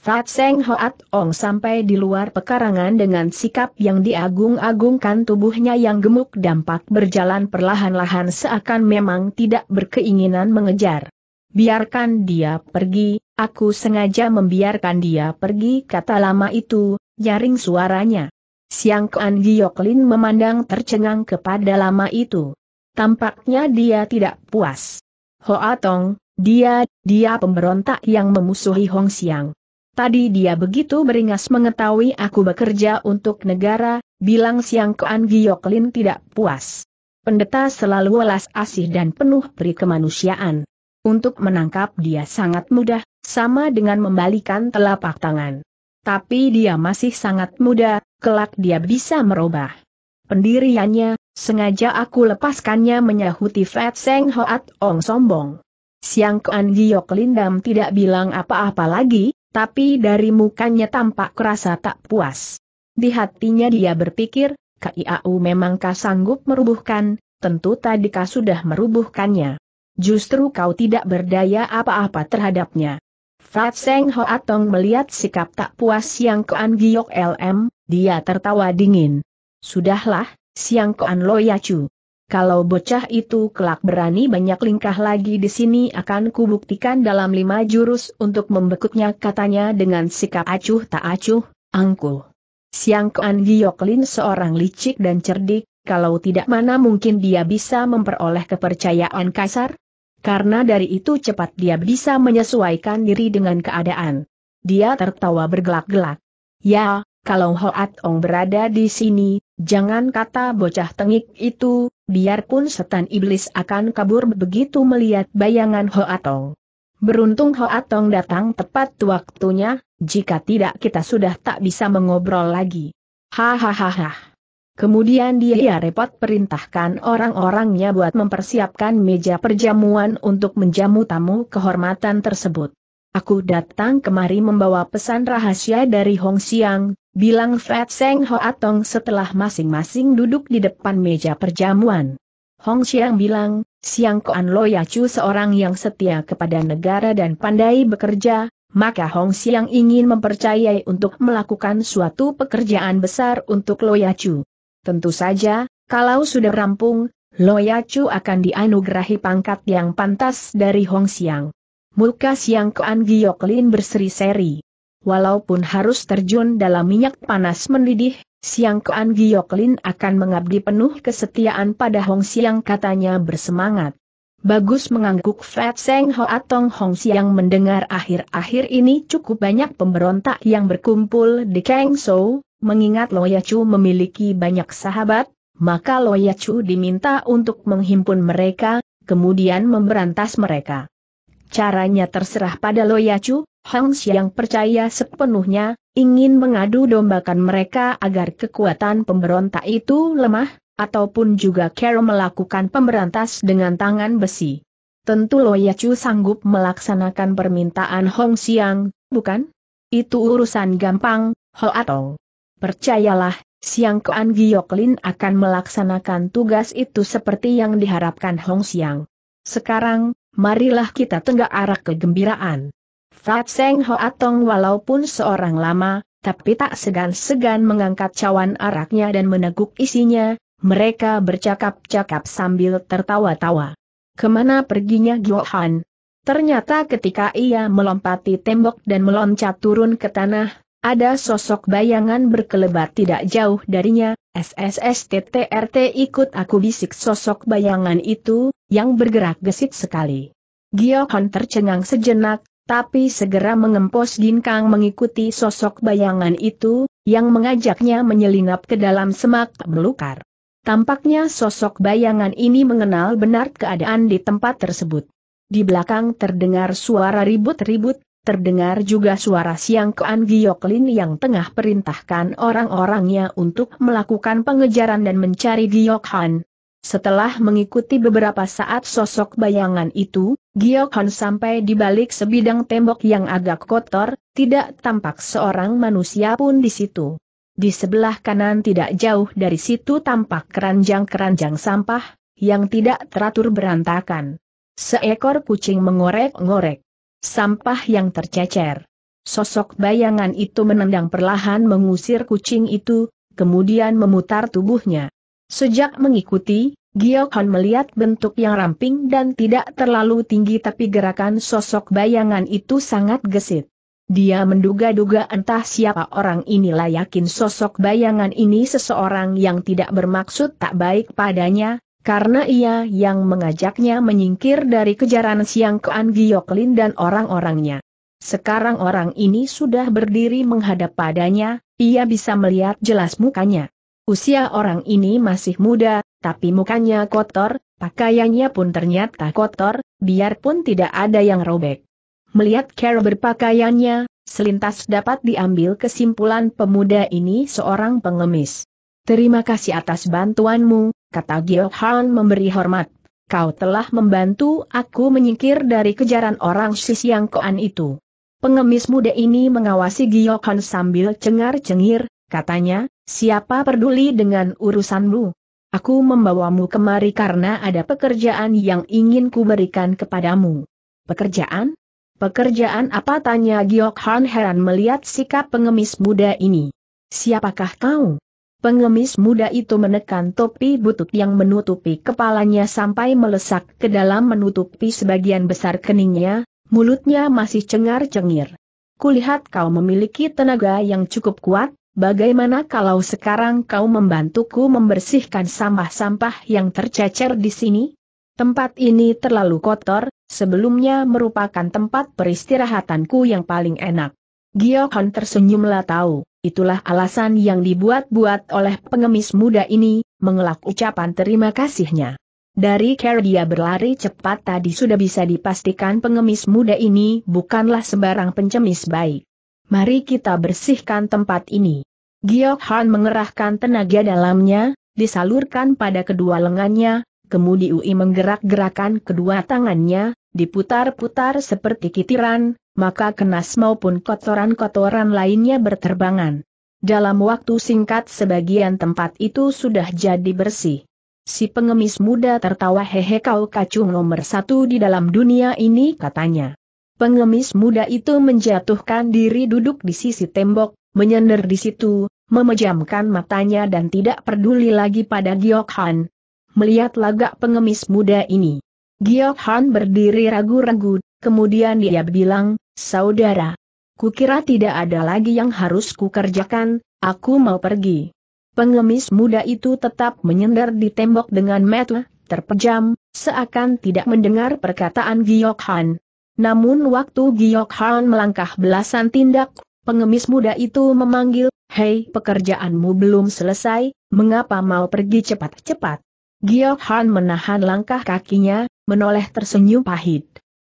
Fat Seng Hoat Ong sampai di luar pekarangan dengan sikap yang diagung-agungkan tubuhnya yang gemuk dampak berjalan perlahan-lahan seakan memang tidak berkeinginan mengejar. Biarkan dia pergi, aku sengaja membiarkan dia pergi kata lama itu, nyaring suaranya. Siang Kuan Gioklin memandang tercengang kepada lama itu. Tampaknya dia tidak puas. Hoat Ong, dia, dia pemberontak yang memusuhi Hong Siang. Tadi dia begitu beringas mengetahui aku bekerja untuk negara, bilang Siang Koan Gioklin tidak puas. Pendeta selalu welas asih dan penuh peri kemanusiaan. Untuk menangkap dia sangat mudah, sama dengan membalikan telapak tangan. Tapi dia masih sangat muda, kelak dia bisa merubah. Pendiriannya, sengaja aku lepaskannya menyahuti Fat Seng Hoat Ong sombong. Siang Kuan Giyok Lindam tidak bilang apa-apa lagi, tapi dari mukanya tampak kerasa tak puas. Di hatinya dia berpikir, KIAU memang kau sanggup merubuhkan, tentu tadi kau sudah merubuhkannya. Justru kau tidak berdaya apa-apa terhadapnya. Fat Seng Ho Atong melihat sikap tak puas Siang Koan Giok LM, dia tertawa dingin. Sudahlah, Siang Koan Loyacu. Kalau bocah itu kelak berani banyak lingkah lagi di sini akan kubuktikan dalam lima jurus untuk membekuknya katanya dengan sikap acuh tak acuh, angkuh. Siang Kuan Gioklin seorang licik dan cerdik, kalau tidak mana mungkin dia bisa memperoleh kepercayaan kasar? Karena dari itu cepat dia bisa menyesuaikan diri dengan keadaan. Dia tertawa bergelak-gelak. Ya, kalau Hoat Ong berada di sini, jangan kata bocah tengik itu, biarpun setan iblis akan kabur begitu melihat bayangan Hoatong. Beruntung Hoatong datang tepat waktunya, jika tidak kita sudah tak bisa mengobrol lagi. Hahaha. Kemudian dia repot perintahkan orang-orangnya buat mempersiapkan meja perjamuan untuk menjamu tamu kehormatan tersebut. Aku datang kemari membawa pesan rahasia dari Hong Xiang, bilang Fred Seng Ho atong setelah masing-masing duduk di depan meja perjamuan. Hong Xiang bilang, Siang Koan Lo ya Chu seorang yang setia kepada negara dan pandai bekerja, maka Hong Xiang ingin mempercayai untuk melakukan suatu pekerjaan besar untuk Lo ya Chu. Tentu saja, kalau sudah rampung, Lo ya Chu akan dianugerahi pangkat yang pantas dari Hong Xiang. Muka Siang Koan Giok Lin berseri-seri walaupun harus terjun dalam minyak panas mendidih, Siang Kuan Gioklin akan mengabdi penuh kesetiaan pada Hong Siang katanya bersemangat. Bagus mengangguk Fat Seng Ho Atong Hong Siang mendengar akhir-akhir ini cukup banyak pemberontak yang berkumpul di Kang Sou, mengingat Lo Yachu memiliki banyak sahabat, maka Lo Yachu diminta untuk menghimpun mereka, kemudian memberantas mereka caranya terserah pada Loyacu, Hong Xiang percaya sepenuhnya, ingin mengadu dombakan mereka agar kekuatan pemberontak itu lemah, ataupun juga Carol melakukan pemberantas dengan tangan besi. Tentu Loyacu sanggup melaksanakan permintaan Hong Xiang, bukan? Itu urusan gampang, Hoatong. Percayalah, Siang Kuan Gioklin akan melaksanakan tugas itu seperti yang diharapkan Hong Xiang. Sekarang, marilah kita tenggak arah kegembiraan. Fat Seng Ho Atong walaupun seorang lama, tapi tak segan-segan mengangkat cawan araknya dan meneguk isinya, mereka bercakap-cakap sambil tertawa-tawa. Kemana perginya Gyohan? Ternyata ketika ia melompati tembok dan meloncat turun ke tanah, ada sosok bayangan berkelebat tidak jauh darinya, SSSTTRT ikut aku bisik sosok bayangan itu, yang bergerak gesit sekali. Giokon tercengang sejenak, tapi segera mengempos Ginkang mengikuti sosok bayangan itu, yang mengajaknya menyelinap ke dalam semak belukar. Tampaknya sosok bayangan ini mengenal benar keadaan di tempat tersebut. Di belakang terdengar suara ribut-ribut, Terdengar juga suara Siang Kean Gioklin yang tengah perintahkan orang-orangnya untuk melakukan pengejaran dan mencari Giokhan. Setelah mengikuti beberapa saat sosok bayangan itu, Giokhan sampai di balik sebidang tembok yang agak kotor, tidak tampak seorang manusia pun di situ. Di sebelah kanan tidak jauh dari situ tampak keranjang-keranjang sampah, yang tidak teratur berantakan. Seekor kucing mengorek-ngorek sampah yang tercecer. Sosok bayangan itu menendang perlahan mengusir kucing itu, kemudian memutar tubuhnya. Sejak mengikuti, Gyo-han melihat bentuk yang ramping dan tidak terlalu tinggi tapi gerakan sosok bayangan itu sangat gesit. Dia menduga-duga entah siapa orang inilah yakin sosok bayangan ini seseorang yang tidak bermaksud tak baik padanya, karena ia yang mengajaknya menyingkir dari kejaran Siang Kean Gioklin dan orang-orangnya. Sekarang orang ini sudah berdiri menghadap padanya, ia bisa melihat jelas mukanya. Usia orang ini masih muda, tapi mukanya kotor, pakaiannya pun ternyata kotor, biarpun tidak ada yang robek. Melihat cara berpakaiannya, selintas dapat diambil kesimpulan pemuda ini seorang pengemis. Terima kasih atas bantuanmu, kata Gio memberi hormat. Kau telah membantu aku menyingkir dari kejaran orang yang Koan itu. Pengemis muda ini mengawasi Gio sambil cengar-cengir, katanya, siapa peduli dengan urusanmu? Aku membawamu kemari karena ada pekerjaan yang ingin kuberikan kepadamu. Pekerjaan? Pekerjaan apa tanya Giok heran melihat sikap pengemis muda ini. Siapakah kau? Pengemis muda itu menekan topi butut yang menutupi kepalanya sampai melesak ke dalam menutupi sebagian besar keningnya, mulutnya masih cengar-cengir. Kulihat kau memiliki tenaga yang cukup kuat, bagaimana kalau sekarang kau membantuku membersihkan sampah-sampah yang tercecer di sini? Tempat ini terlalu kotor, sebelumnya merupakan tempat peristirahatanku yang paling enak. Giohon tersenyumlah tahu. Itulah alasan yang dibuat-buat oleh pengemis muda ini, mengelak ucapan terima kasihnya. Dari cara dia berlari cepat tadi sudah bisa dipastikan pengemis muda ini bukanlah sembarang pencemis baik. Mari kita bersihkan tempat ini. Giok Han mengerahkan tenaga dalamnya, disalurkan pada kedua lengannya, kemudian Ui menggerak-gerakan kedua tangannya, diputar-putar seperti kitiran, maka kenas maupun kotoran-kotoran lainnya berterbangan. Dalam waktu singkat sebagian tempat itu sudah jadi bersih. Si pengemis muda tertawa hehe kau kacung nomor satu di dalam dunia ini katanya. Pengemis muda itu menjatuhkan diri duduk di sisi tembok, menyender di situ, memejamkan matanya dan tidak peduli lagi pada Giok Han. Melihat lagak pengemis muda ini, Giok Han berdiri ragu-ragu, kemudian dia bilang, Saudara. Kukira tidak ada lagi yang harus kukerjakan, aku mau pergi. Pengemis muda itu tetap menyender di tembok dengan mata terpejam, seakan tidak mendengar perkataan Giyok Han. Namun waktu Giyok Han melangkah belasan tindak, pengemis muda itu memanggil, Hei pekerjaanmu belum selesai, mengapa mau pergi cepat-cepat? Giyok Han menahan langkah kakinya, menoleh tersenyum pahit.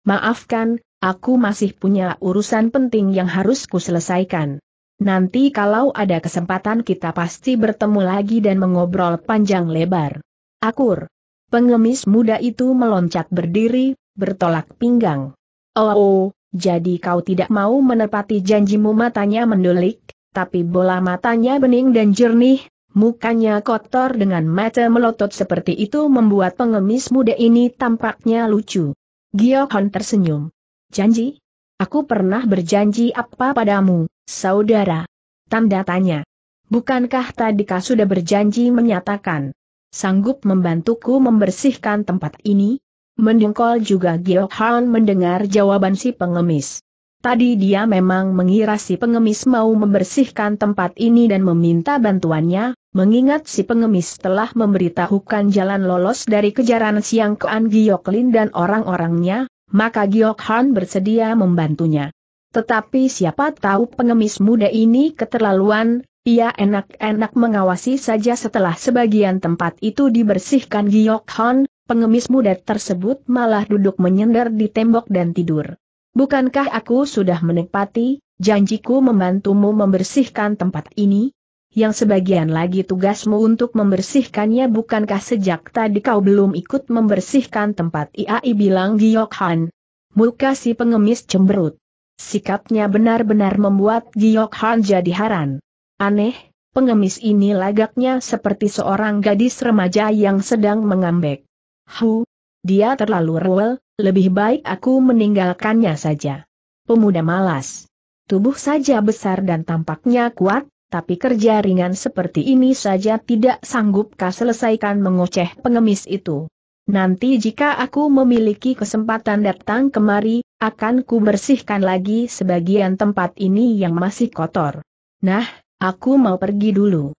Maafkan, Aku masih punya urusan penting yang harus kuselesaikan. Nanti kalau ada kesempatan kita pasti bertemu lagi dan mengobrol panjang lebar. Akur. Pengemis muda itu meloncat berdiri, bertolak pinggang. Oh, oh jadi kau tidak mau menepati janjimu matanya mendulik, tapi bola matanya bening dan jernih, mukanya kotor dengan mata melotot seperti itu membuat pengemis muda ini tampaknya lucu. Giohon tersenyum. Janji? Aku pernah berjanji apa padamu, saudara? Tanda tanya. Bukankah tadi kau sudah berjanji menyatakan? Sanggup membantuku membersihkan tempat ini? Mendengkol juga Gio Han mendengar jawaban si pengemis. Tadi dia memang mengira si pengemis mau membersihkan tempat ini dan meminta bantuannya, mengingat si pengemis telah memberitahukan jalan lolos dari kejaran Siang Kean Giyoklin dan orang-orangnya, maka Giok Han bersedia membantunya. Tetapi siapa tahu pengemis muda ini keterlaluan, ia enak-enak mengawasi saja setelah sebagian tempat itu dibersihkan Giok Han, pengemis muda tersebut malah duduk menyender di tembok dan tidur. Bukankah aku sudah menepati, janjiku membantumu membersihkan tempat ini? yang sebagian lagi tugasmu untuk membersihkannya bukankah sejak tadi kau belum ikut membersihkan tempat IAI bilang Giok Han. Muka si pengemis cemberut. Sikapnya benar-benar membuat Giok Han jadi heran. Aneh, pengemis ini lagaknya seperti seorang gadis remaja yang sedang mengambek. Hu, dia terlalu rewel, lebih baik aku meninggalkannya saja. Pemuda malas. Tubuh saja besar dan tampaknya kuat, tapi kerja ringan seperti ini saja tidak sanggupkah selesaikan mengoceh pengemis itu. Nanti jika aku memiliki kesempatan datang kemari, akan ku bersihkan lagi sebagian tempat ini yang masih kotor. Nah, aku mau pergi dulu.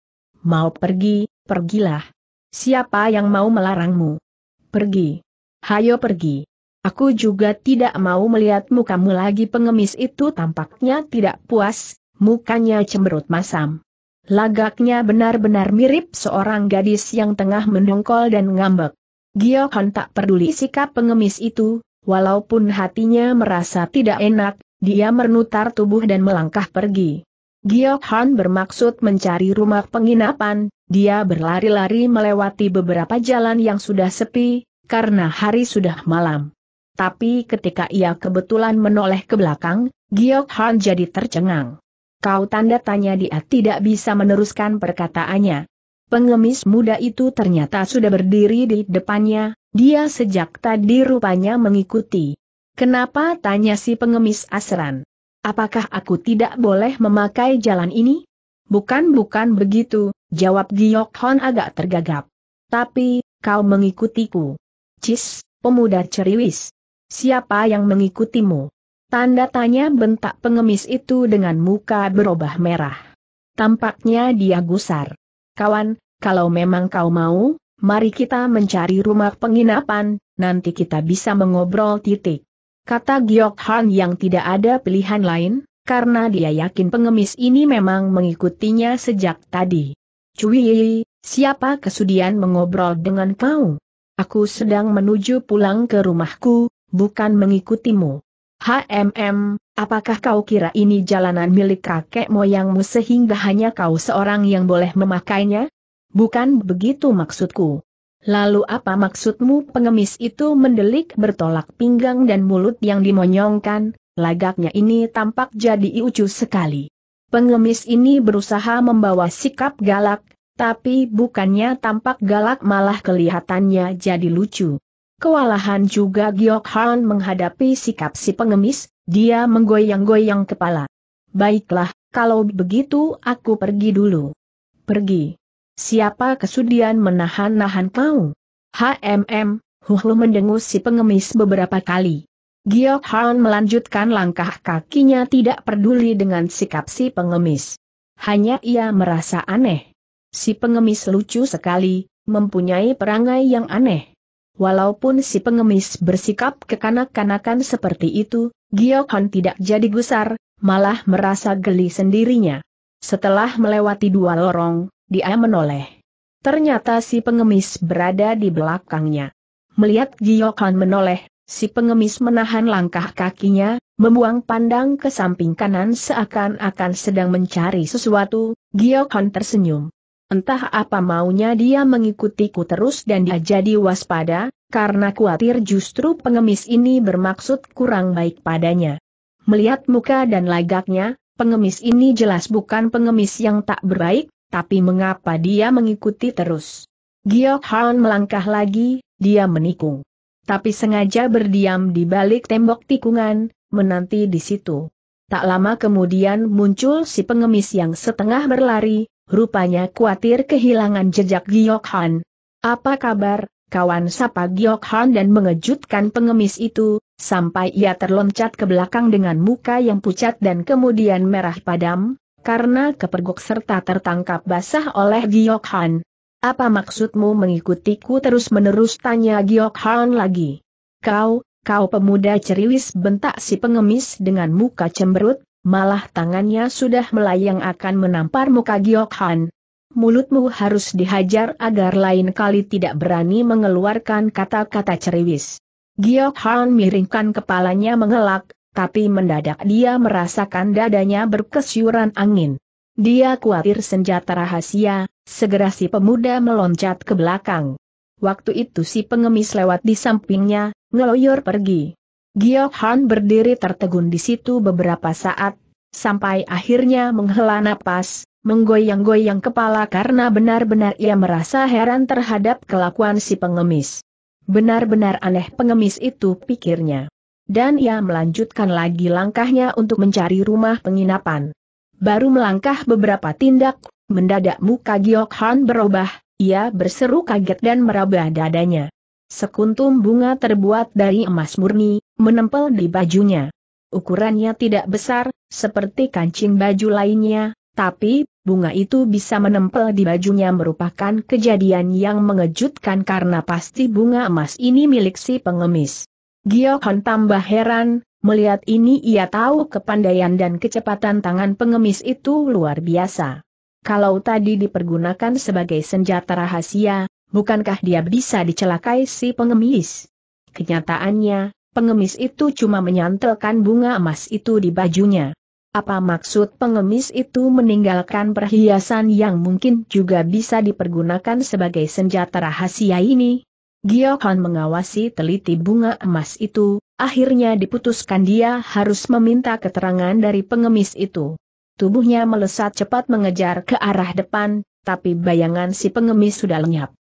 Mau pergi, pergilah. Siapa yang mau melarangmu? Pergi. Hayo pergi. Aku juga tidak mau melihat mukamu lagi pengemis itu tampaknya tidak puas, mukanya cemberut masam. Lagaknya benar-benar mirip seorang gadis yang tengah mendongkol dan ngambek. Giokon tak peduli sikap pengemis itu, walaupun hatinya merasa tidak enak, dia menutar tubuh dan melangkah pergi. Giokon bermaksud mencari rumah penginapan, dia berlari-lari melewati beberapa jalan yang sudah sepi, karena hari sudah malam. Tapi ketika ia kebetulan menoleh ke belakang, Giokhan jadi tercengang. Kau tanda tanya dia tidak bisa meneruskan perkataannya. Pengemis muda itu ternyata sudah berdiri di depannya, dia sejak tadi rupanya mengikuti. Kenapa tanya si pengemis asran? Apakah aku tidak boleh memakai jalan ini? Bukan-bukan begitu, jawab Giok Hon agak tergagap. Tapi, kau mengikutiku. Cis, pemuda ceriwis. Siapa yang mengikutimu? Tanda tanya bentak pengemis itu dengan muka berubah merah. Tampaknya dia gusar. Kawan, kalau memang kau mau, mari kita mencari rumah penginapan, nanti kita bisa mengobrol titik. Kata Giok Han yang tidak ada pilihan lain, karena dia yakin pengemis ini memang mengikutinya sejak tadi. Cui, siapa kesudian mengobrol dengan kau? Aku sedang menuju pulang ke rumahku, bukan mengikutimu. HMM, apakah kau kira ini jalanan milik kakek moyangmu sehingga hanya kau seorang yang boleh memakainya? Bukan begitu maksudku. Lalu apa maksudmu pengemis itu mendelik bertolak pinggang dan mulut yang dimonyongkan, lagaknya ini tampak jadi ucu sekali. Pengemis ini berusaha membawa sikap galak, tapi bukannya tampak galak malah kelihatannya jadi lucu. Kewalahan juga Giok Han menghadapi sikap si pengemis, dia menggoyang-goyang kepala. Baiklah, kalau begitu aku pergi dulu. Pergi. Siapa kesudian menahan-nahan kau? HMM, Huhlu mendengus si pengemis beberapa kali. Giok Han melanjutkan langkah kakinya tidak peduli dengan sikap si pengemis. Hanya ia merasa aneh. Si pengemis lucu sekali, mempunyai perangai yang aneh. Walaupun si pengemis bersikap kekanak-kanakan seperti itu, Gyo-han tidak jadi gusar, malah merasa geli sendirinya. Setelah melewati dua lorong, dia menoleh. Ternyata si pengemis berada di belakangnya. Melihat Gyo-han menoleh, si pengemis menahan langkah kakinya, membuang pandang ke samping kanan seakan-akan sedang mencari sesuatu, Gyo-han tersenyum. Entah apa maunya dia mengikutiku terus dan dia jadi waspada, karena khawatir justru pengemis ini bermaksud kurang baik padanya. Melihat muka dan lagaknya, pengemis ini jelas bukan pengemis yang tak berbaik, tapi mengapa dia mengikuti terus? Giok Han melangkah lagi, dia menikung. Tapi sengaja berdiam di balik tembok tikungan, menanti di situ. Tak lama kemudian muncul si pengemis yang setengah berlari, rupanya khawatir kehilangan jejak Giok Han. Apa kabar, kawan sapa Giok Han dan mengejutkan pengemis itu, sampai ia terloncat ke belakang dengan muka yang pucat dan kemudian merah padam, karena kepergok serta tertangkap basah oleh Giok Han. Apa maksudmu mengikutiku terus-menerus tanya Giok Han lagi? Kau, kau pemuda ceriwis bentak si pengemis dengan muka cemberut, malah tangannya sudah melayang akan menampar muka Giok Mulutmu harus dihajar agar lain kali tidak berani mengeluarkan kata-kata ceriwis. Giok miringkan kepalanya mengelak, tapi mendadak dia merasakan dadanya berkesyuran angin. Dia khawatir senjata rahasia, segera si pemuda meloncat ke belakang. Waktu itu si pengemis lewat di sampingnya, ngeloyor pergi. Giok Han berdiri tertegun di situ beberapa saat, sampai akhirnya menghela napas, menggoyang-goyang kepala karena benar-benar ia merasa heran terhadap kelakuan si pengemis. Benar-benar aneh pengemis itu pikirnya. Dan ia melanjutkan lagi langkahnya untuk mencari rumah penginapan. Baru melangkah beberapa tindak, mendadak muka Giok Han berubah, ia berseru kaget dan meraba dadanya. Sekuntum bunga terbuat dari emas murni, menempel di bajunya. Ukurannya tidak besar, seperti kancing baju lainnya, tapi, bunga itu bisa menempel di bajunya merupakan kejadian yang mengejutkan karena pasti bunga emas ini milik si pengemis. Giokhan tambah heran, melihat ini ia tahu kepandaian dan kecepatan tangan pengemis itu luar biasa. Kalau tadi dipergunakan sebagai senjata rahasia, bukankah dia bisa dicelakai si pengemis? Kenyataannya, pengemis itu cuma menyantelkan bunga emas itu di bajunya. Apa maksud pengemis itu meninggalkan perhiasan yang mungkin juga bisa dipergunakan sebagai senjata rahasia ini? Gion mengawasi teliti bunga emas itu, akhirnya diputuskan dia harus meminta keterangan dari pengemis itu. Tubuhnya melesat cepat mengejar ke arah depan, tapi bayangan si pengemis sudah lenyap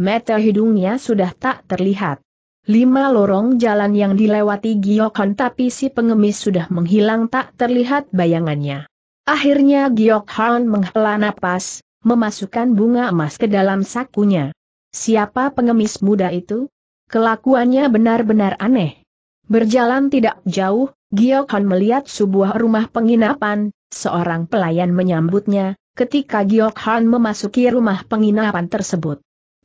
mata hidungnya sudah tak terlihat. Lima lorong jalan yang dilewati Giokon tapi si pengemis sudah menghilang tak terlihat bayangannya. Akhirnya Giokhon menghela napas, memasukkan bunga emas ke dalam sakunya. Siapa pengemis muda itu? Kelakuannya benar-benar aneh. Berjalan tidak jauh, Giokhon melihat sebuah rumah penginapan, seorang pelayan menyambutnya, ketika Giokhon memasuki rumah penginapan tersebut.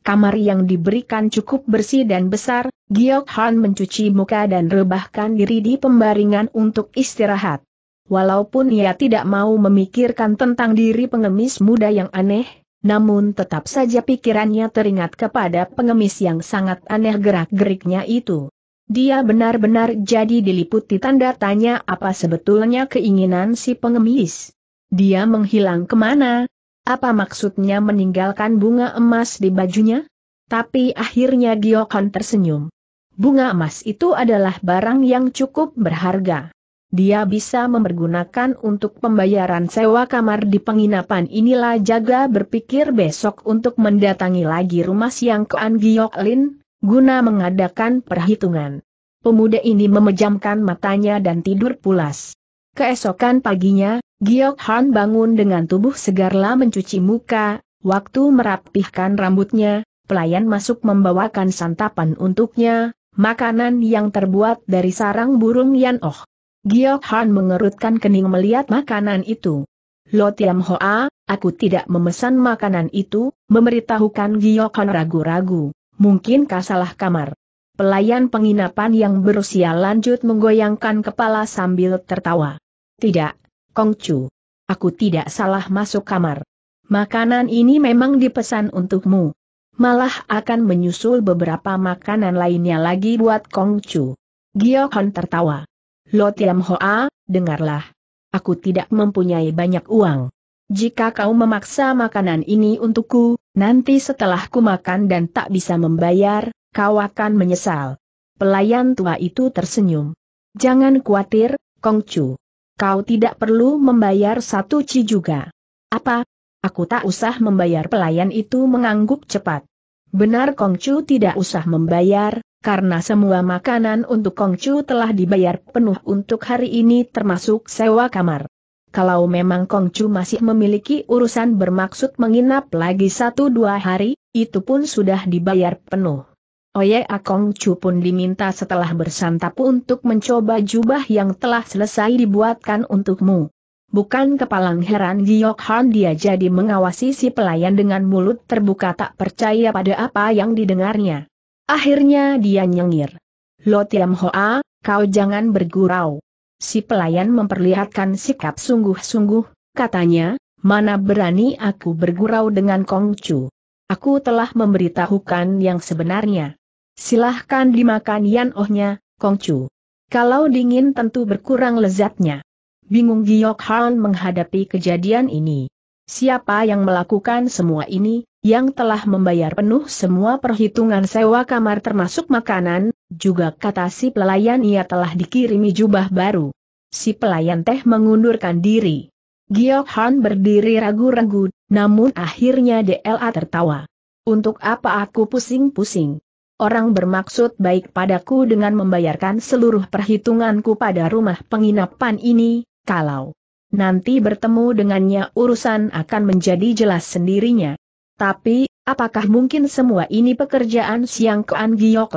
Kamar yang diberikan cukup bersih dan besar, Giok Han mencuci muka dan rebahkan diri di pembaringan untuk istirahat. Walaupun ia tidak mau memikirkan tentang diri pengemis muda yang aneh, namun tetap saja pikirannya teringat kepada pengemis yang sangat aneh gerak-geriknya itu. Dia benar-benar jadi diliputi tanda tanya apa sebetulnya keinginan si pengemis. Dia menghilang kemana, apa maksudnya meninggalkan bunga emas di bajunya? Tapi akhirnya Giokon tersenyum. Bunga emas itu adalah barang yang cukup berharga. Dia bisa mempergunakan untuk pembayaran sewa kamar di penginapan inilah jaga berpikir besok untuk mendatangi lagi rumah Siang Koan Giok Lin, guna mengadakan perhitungan. Pemuda ini memejamkan matanya dan tidur pulas. Keesokan paginya, Giok Han bangun dengan tubuh segarlah mencuci muka, waktu merapihkan rambutnya, pelayan masuk membawakan santapan untuknya, makanan yang terbuat dari sarang burung Yan Oh. Giok Han mengerutkan kening melihat makanan itu. Lo Tiam Hoa, aku tidak memesan makanan itu, memberitahukan Giok Han ragu-ragu, mungkin salah kamar. Pelayan penginapan yang berusia lanjut menggoyangkan kepala sambil tertawa. Tidak, Kongcu. Aku tidak salah masuk kamar. Makanan ini memang dipesan untukmu. Malah akan menyusul beberapa makanan lainnya lagi buat Kongcu. Giohon tertawa. Lo Tiam Hoa, dengarlah. Aku tidak mempunyai banyak uang. Jika kau memaksa makanan ini untukku, nanti setelah ku makan dan tak bisa membayar, kau akan menyesal. Pelayan tua itu tersenyum. Jangan khawatir, Kongcu. Kau tidak perlu membayar satu ci juga. Apa? Aku tak usah membayar pelayan itu mengangguk cepat. Benar Kongcu tidak usah membayar, karena semua makanan untuk Kongcu telah dibayar penuh untuk hari ini termasuk sewa kamar. Kalau memang Kongcu masih memiliki urusan bermaksud menginap lagi satu dua hari, itu pun sudah dibayar penuh. Oye Akong Chu pun diminta setelah bersantap untuk mencoba jubah yang telah selesai dibuatkan untukmu. Bukan kepalang heran Giok Han dia jadi mengawasi si pelayan dengan mulut terbuka tak percaya pada apa yang didengarnya. Akhirnya dia nyengir. Lo Tiam Hoa, kau jangan bergurau. Si pelayan memperlihatkan sikap sungguh-sungguh, katanya, mana berani aku bergurau dengan Kong Chu. Aku telah memberitahukan yang sebenarnya. Silahkan dimakan Yan Ohnya, Kongcu. Kalau dingin tentu berkurang lezatnya. Bingung Giok Han menghadapi kejadian ini. Siapa yang melakukan semua ini, yang telah membayar penuh semua perhitungan sewa kamar termasuk makanan, juga kata si pelayan ia telah dikirimi jubah baru. Si pelayan teh mengundurkan diri. Giok Han berdiri ragu-ragu, namun akhirnya DLA tertawa. Untuk apa aku pusing-pusing? orang bermaksud baik padaku dengan membayarkan seluruh perhitunganku pada rumah penginapan ini, kalau nanti bertemu dengannya urusan akan menjadi jelas sendirinya. Tapi, apakah mungkin semua ini pekerjaan siang Koan Giok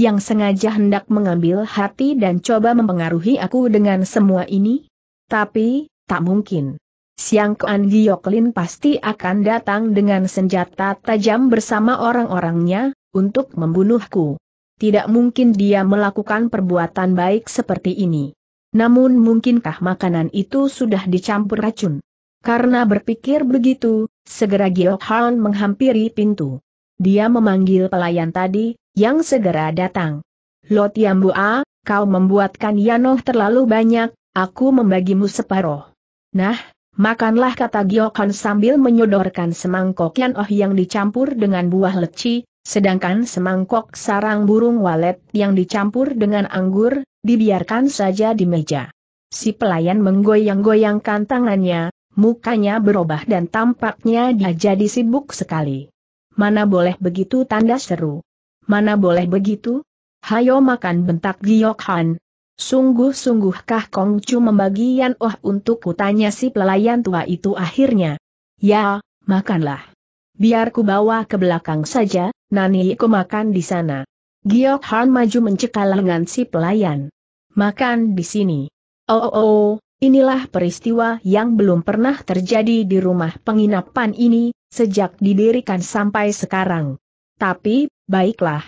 yang sengaja hendak mengambil hati dan coba mempengaruhi aku dengan semua ini? Tapi, tak mungkin. Siang Kuan Giok pasti akan datang dengan senjata tajam bersama orang-orangnya, untuk membunuhku. Tidak mungkin dia melakukan perbuatan baik seperti ini. Namun mungkinkah makanan itu sudah dicampur racun? Karena berpikir begitu, segera Giok Han menghampiri pintu. Dia memanggil pelayan tadi, yang segera datang. Lot Yambua, kau membuatkan Yanoh terlalu banyak, aku membagimu separoh. Nah, makanlah kata Giokan sambil menyodorkan semangkok Yanoh yang dicampur dengan buah leci, Sedangkan semangkok sarang burung walet yang dicampur dengan anggur, dibiarkan saja di meja. Si pelayan menggoyang-goyangkan tangannya, mukanya berubah dan tampaknya dia jadi sibuk sekali. Mana boleh begitu tanda seru. Mana boleh begitu? Hayo makan bentak Giok Han. Sungguh-sungguhkah Kongcu membagian oh untuk kutanya si pelayan tua itu akhirnya. Ya, makanlah. Biar ku bawa ke belakang saja, Nani ku makan di sana. Giok Han maju mencekal lengan si pelayan. Makan di sini. Oh oh oh, inilah peristiwa yang belum pernah terjadi di rumah penginapan ini, sejak didirikan sampai sekarang. Tapi, baiklah.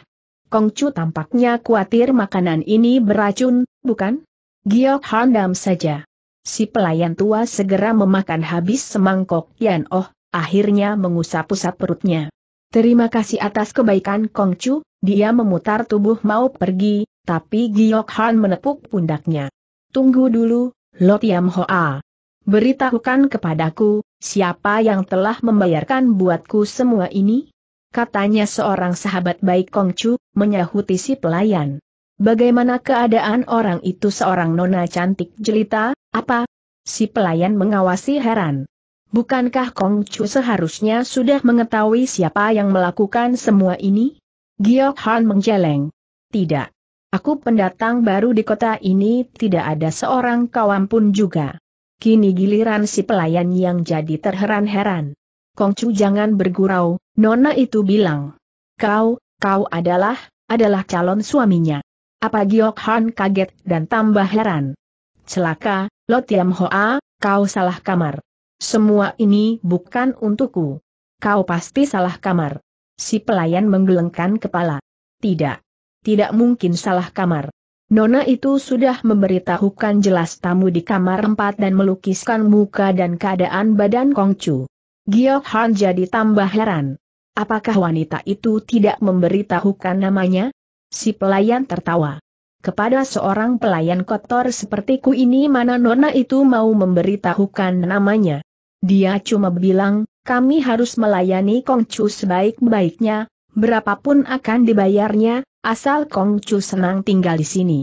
Kongcu tampaknya khawatir makanan ini beracun, bukan? Giok dam saja. Si pelayan tua segera memakan habis semangkok Yan Oh, akhirnya mengusap-usap perutnya. Terima kasih atas kebaikan Kongcu, dia memutar tubuh mau pergi, tapi Giok Han menepuk pundaknya. Tunggu dulu, Lot Yam Hoa. Beritahukan kepadaku, siapa yang telah membayarkan buatku semua ini? Katanya seorang sahabat baik Kongcu, menyahuti si pelayan. Bagaimana keadaan orang itu seorang nona cantik jelita, apa? Si pelayan mengawasi heran. Bukankah Kong Chu seharusnya sudah mengetahui siapa yang melakukan semua ini? Giok Han menjeleng. Tidak. Aku pendatang baru di kota ini tidak ada seorang kawan pun juga. Kini giliran si pelayan yang jadi terheran-heran. Kong Chu jangan bergurau, Nona itu bilang. Kau, kau adalah, adalah calon suaminya. Apa Giok Han kaget dan tambah heran. Celaka, Lo Tiam Hoa, kau salah kamar. Semua ini bukan untukku. Kau pasti salah kamar. Si pelayan menggelengkan kepala. Tidak. Tidak mungkin salah kamar. Nona itu sudah memberitahukan jelas tamu di kamar empat dan melukiskan muka dan keadaan badan Kongcu. Giok Han jadi tambah heran. Apakah wanita itu tidak memberitahukan namanya? Si pelayan tertawa. Kepada seorang pelayan kotor sepertiku ini mana Nona itu mau memberitahukan namanya. Dia cuma bilang, kami harus melayani Kongcu sebaik-baiknya, berapapun akan dibayarnya, asal Kongcu senang tinggal di sini.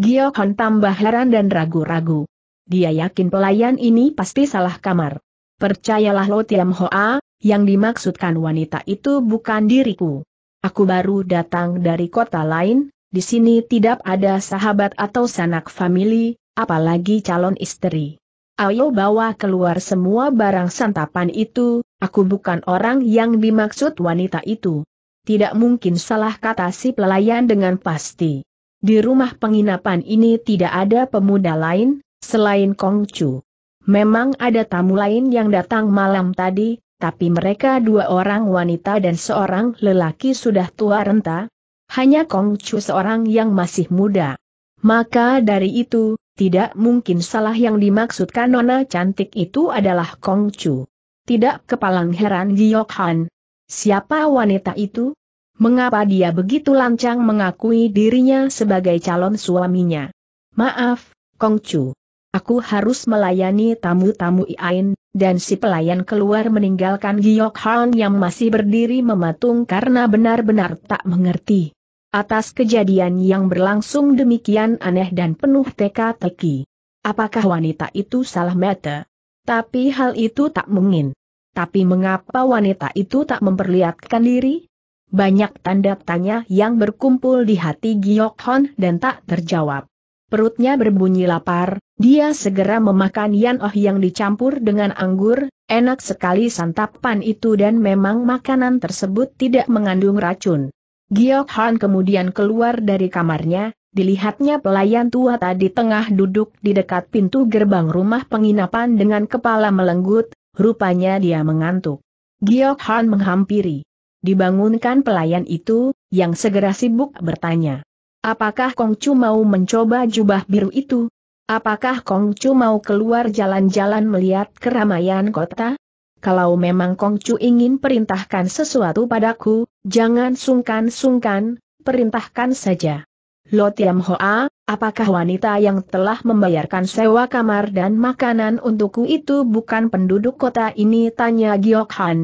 Hon tambah heran dan ragu-ragu. Dia yakin pelayan ini pasti salah kamar. Percayalah Lo Tiam Hoa, yang dimaksudkan wanita itu bukan diriku. Aku baru datang dari kota lain, di sini tidak ada sahabat atau sanak famili, apalagi calon istri. Ayo bawa keluar semua barang santapan itu, aku bukan orang yang dimaksud wanita itu. Tidak mungkin salah kata si pelayan dengan pasti. Di rumah penginapan ini tidak ada pemuda lain, selain Kong Chu. Memang ada tamu lain yang datang malam tadi, tapi mereka dua orang wanita dan seorang lelaki sudah tua renta. Hanya Kong Chu seorang yang masih muda. Maka dari itu, tidak mungkin salah yang dimaksudkan nona cantik itu adalah Kong Chu. Tidak kepalang heran Giok Han. Siapa wanita itu? Mengapa dia begitu lancang mengakui dirinya sebagai calon suaminya? Maaf, Kong Chu. Aku harus melayani tamu-tamu Iain, dan si pelayan keluar meninggalkan Giok Han yang masih berdiri mematung karena benar-benar tak mengerti. Atas kejadian yang berlangsung demikian aneh dan penuh teka-teki. Apakah wanita itu salah mata? Tapi hal itu tak mungkin. Tapi mengapa wanita itu tak memperlihatkan diri? Banyak tanda tanya yang berkumpul di hati Giok Hon dan tak terjawab. Perutnya berbunyi lapar, dia segera memakan yan oh yang dicampur dengan anggur, enak sekali santapan itu dan memang makanan tersebut tidak mengandung racun. Giok Han kemudian keluar dari kamarnya, dilihatnya pelayan tua tadi tengah duduk di dekat pintu gerbang rumah penginapan dengan kepala melenggut, rupanya dia mengantuk. Giok Han menghampiri. Dibangunkan pelayan itu, yang segera sibuk bertanya. Apakah Kong Chu mau mencoba jubah biru itu? Apakah Kong Chu mau keluar jalan-jalan melihat keramaian kota? kalau memang Kongcu ingin perintahkan sesuatu padaku, jangan sungkan-sungkan, perintahkan saja. Lo Tiam Hoa, apakah wanita yang telah membayarkan sewa kamar dan makanan untukku itu bukan penduduk kota ini? Tanya Giok Han.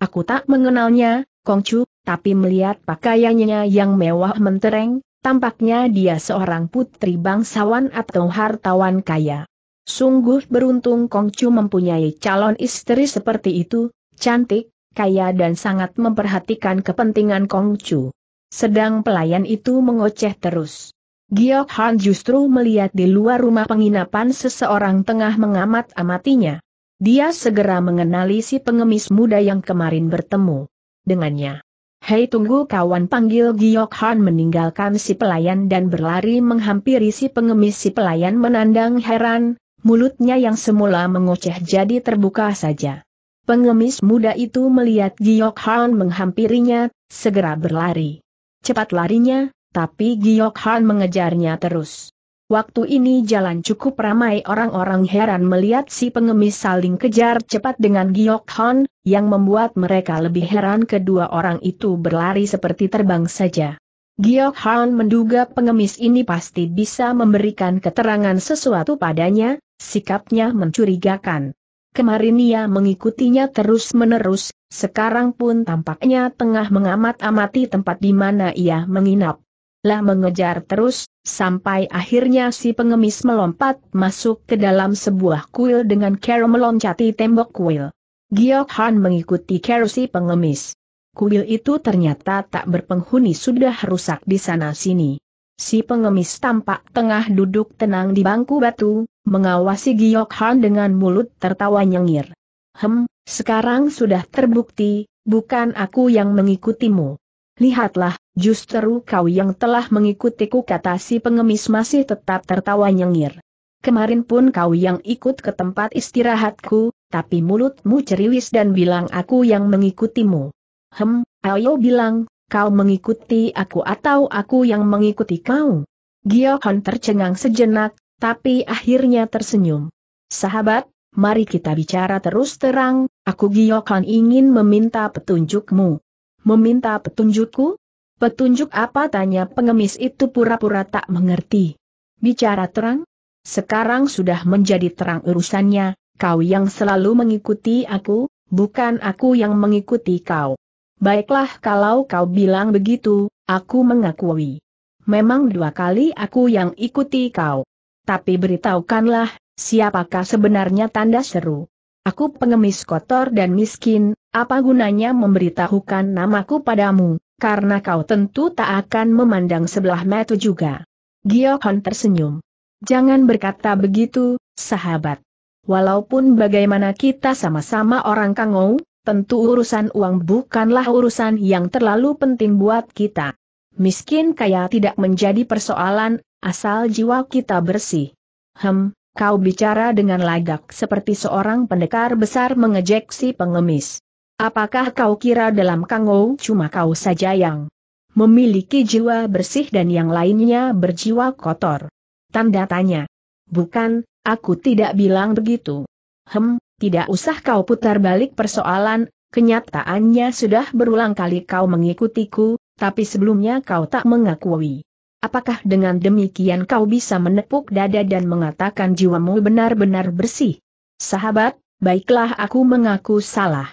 Aku tak mengenalnya, Kongcu, tapi melihat pakaiannya yang mewah mentereng, tampaknya dia seorang putri bangsawan atau hartawan kaya. Sungguh beruntung Kongcu mempunyai calon istri seperti itu, cantik, kaya dan sangat memperhatikan kepentingan Kongcu. Sedang pelayan itu mengoceh terus. Giok Han justru melihat di luar rumah penginapan seseorang tengah mengamat-amatinya. Dia segera mengenali si pengemis muda yang kemarin bertemu dengannya. Hei tunggu kawan panggil Giok Han meninggalkan si pelayan dan berlari menghampiri si pengemis si pelayan menandang heran, mulutnya yang semula mengoceh jadi terbuka saja. Pengemis muda itu melihat Giok Han menghampirinya, segera berlari. Cepat larinya, tapi Giok Han mengejarnya terus. Waktu ini jalan cukup ramai orang-orang heran melihat si pengemis saling kejar cepat dengan Giok Han, yang membuat mereka lebih heran kedua orang itu berlari seperti terbang saja. Giok Han menduga pengemis ini pasti bisa memberikan keterangan sesuatu padanya, sikapnya mencurigakan. Kemarin ia mengikutinya terus-menerus, sekarang pun tampaknya tengah mengamat-amati tempat di mana ia menginap. Lah mengejar terus, sampai akhirnya si pengemis melompat masuk ke dalam sebuah kuil dengan Carol meloncati tembok kuil. Giok Han mengikuti Carol si pengemis. Kuil itu ternyata tak berpenghuni sudah rusak di sana-sini. Si pengemis tampak tengah duduk tenang di bangku batu, mengawasi Giok Han dengan mulut tertawa nyengir. Hem, sekarang sudah terbukti, bukan aku yang mengikutimu. Lihatlah, justru kau yang telah mengikutiku kata si pengemis masih tetap tertawa nyengir. Kemarin pun kau yang ikut ke tempat istirahatku, tapi mulutmu ceriwis dan bilang aku yang mengikutimu. Hem, ayo bilang, kau mengikuti aku atau aku yang mengikuti kau? Giohon tercengang sejenak, tapi akhirnya tersenyum. Sahabat, mari kita bicara terus terang, aku Giohon ingin meminta petunjukmu. Meminta petunjukku? Petunjuk apa tanya pengemis itu pura-pura tak mengerti. Bicara terang? Sekarang sudah menjadi terang urusannya, kau yang selalu mengikuti aku, bukan aku yang mengikuti kau. Baiklah kalau kau bilang begitu, aku mengakui. Memang dua kali aku yang ikuti kau. Tapi beritahukanlah, siapakah sebenarnya tanda seru? Aku pengemis kotor dan miskin, apa gunanya memberitahukan namaku padamu, karena kau tentu tak akan memandang sebelah mata juga. Giohon tersenyum. Jangan berkata begitu, sahabat. Walaupun bagaimana kita sama-sama orang kangou, tentu urusan uang bukanlah urusan yang terlalu penting buat kita. Miskin kaya tidak menjadi persoalan, asal jiwa kita bersih. Hem, kau bicara dengan lagak seperti seorang pendekar besar mengejek si pengemis. Apakah kau kira dalam kangou cuma kau saja yang memiliki jiwa bersih dan yang lainnya berjiwa kotor? Tanda tanya. Bukan, aku tidak bilang begitu. Hem, tidak usah kau putar balik persoalan, kenyataannya sudah berulang kali kau mengikutiku, tapi sebelumnya kau tak mengakui. Apakah dengan demikian kau bisa menepuk dada dan mengatakan jiwamu benar-benar bersih? Sahabat, baiklah aku mengaku salah.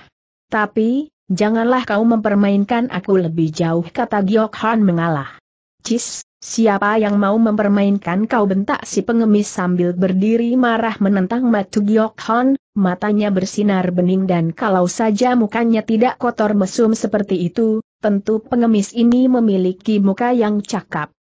Tapi, janganlah kau mempermainkan aku lebih jauh kata Giok Han mengalah. Cis, Siapa yang mau mempermainkan kau bentak si pengemis sambil berdiri marah menentang Matu Giok Hon, matanya bersinar bening dan kalau saja mukanya tidak kotor mesum seperti itu, tentu pengemis ini memiliki muka yang cakap.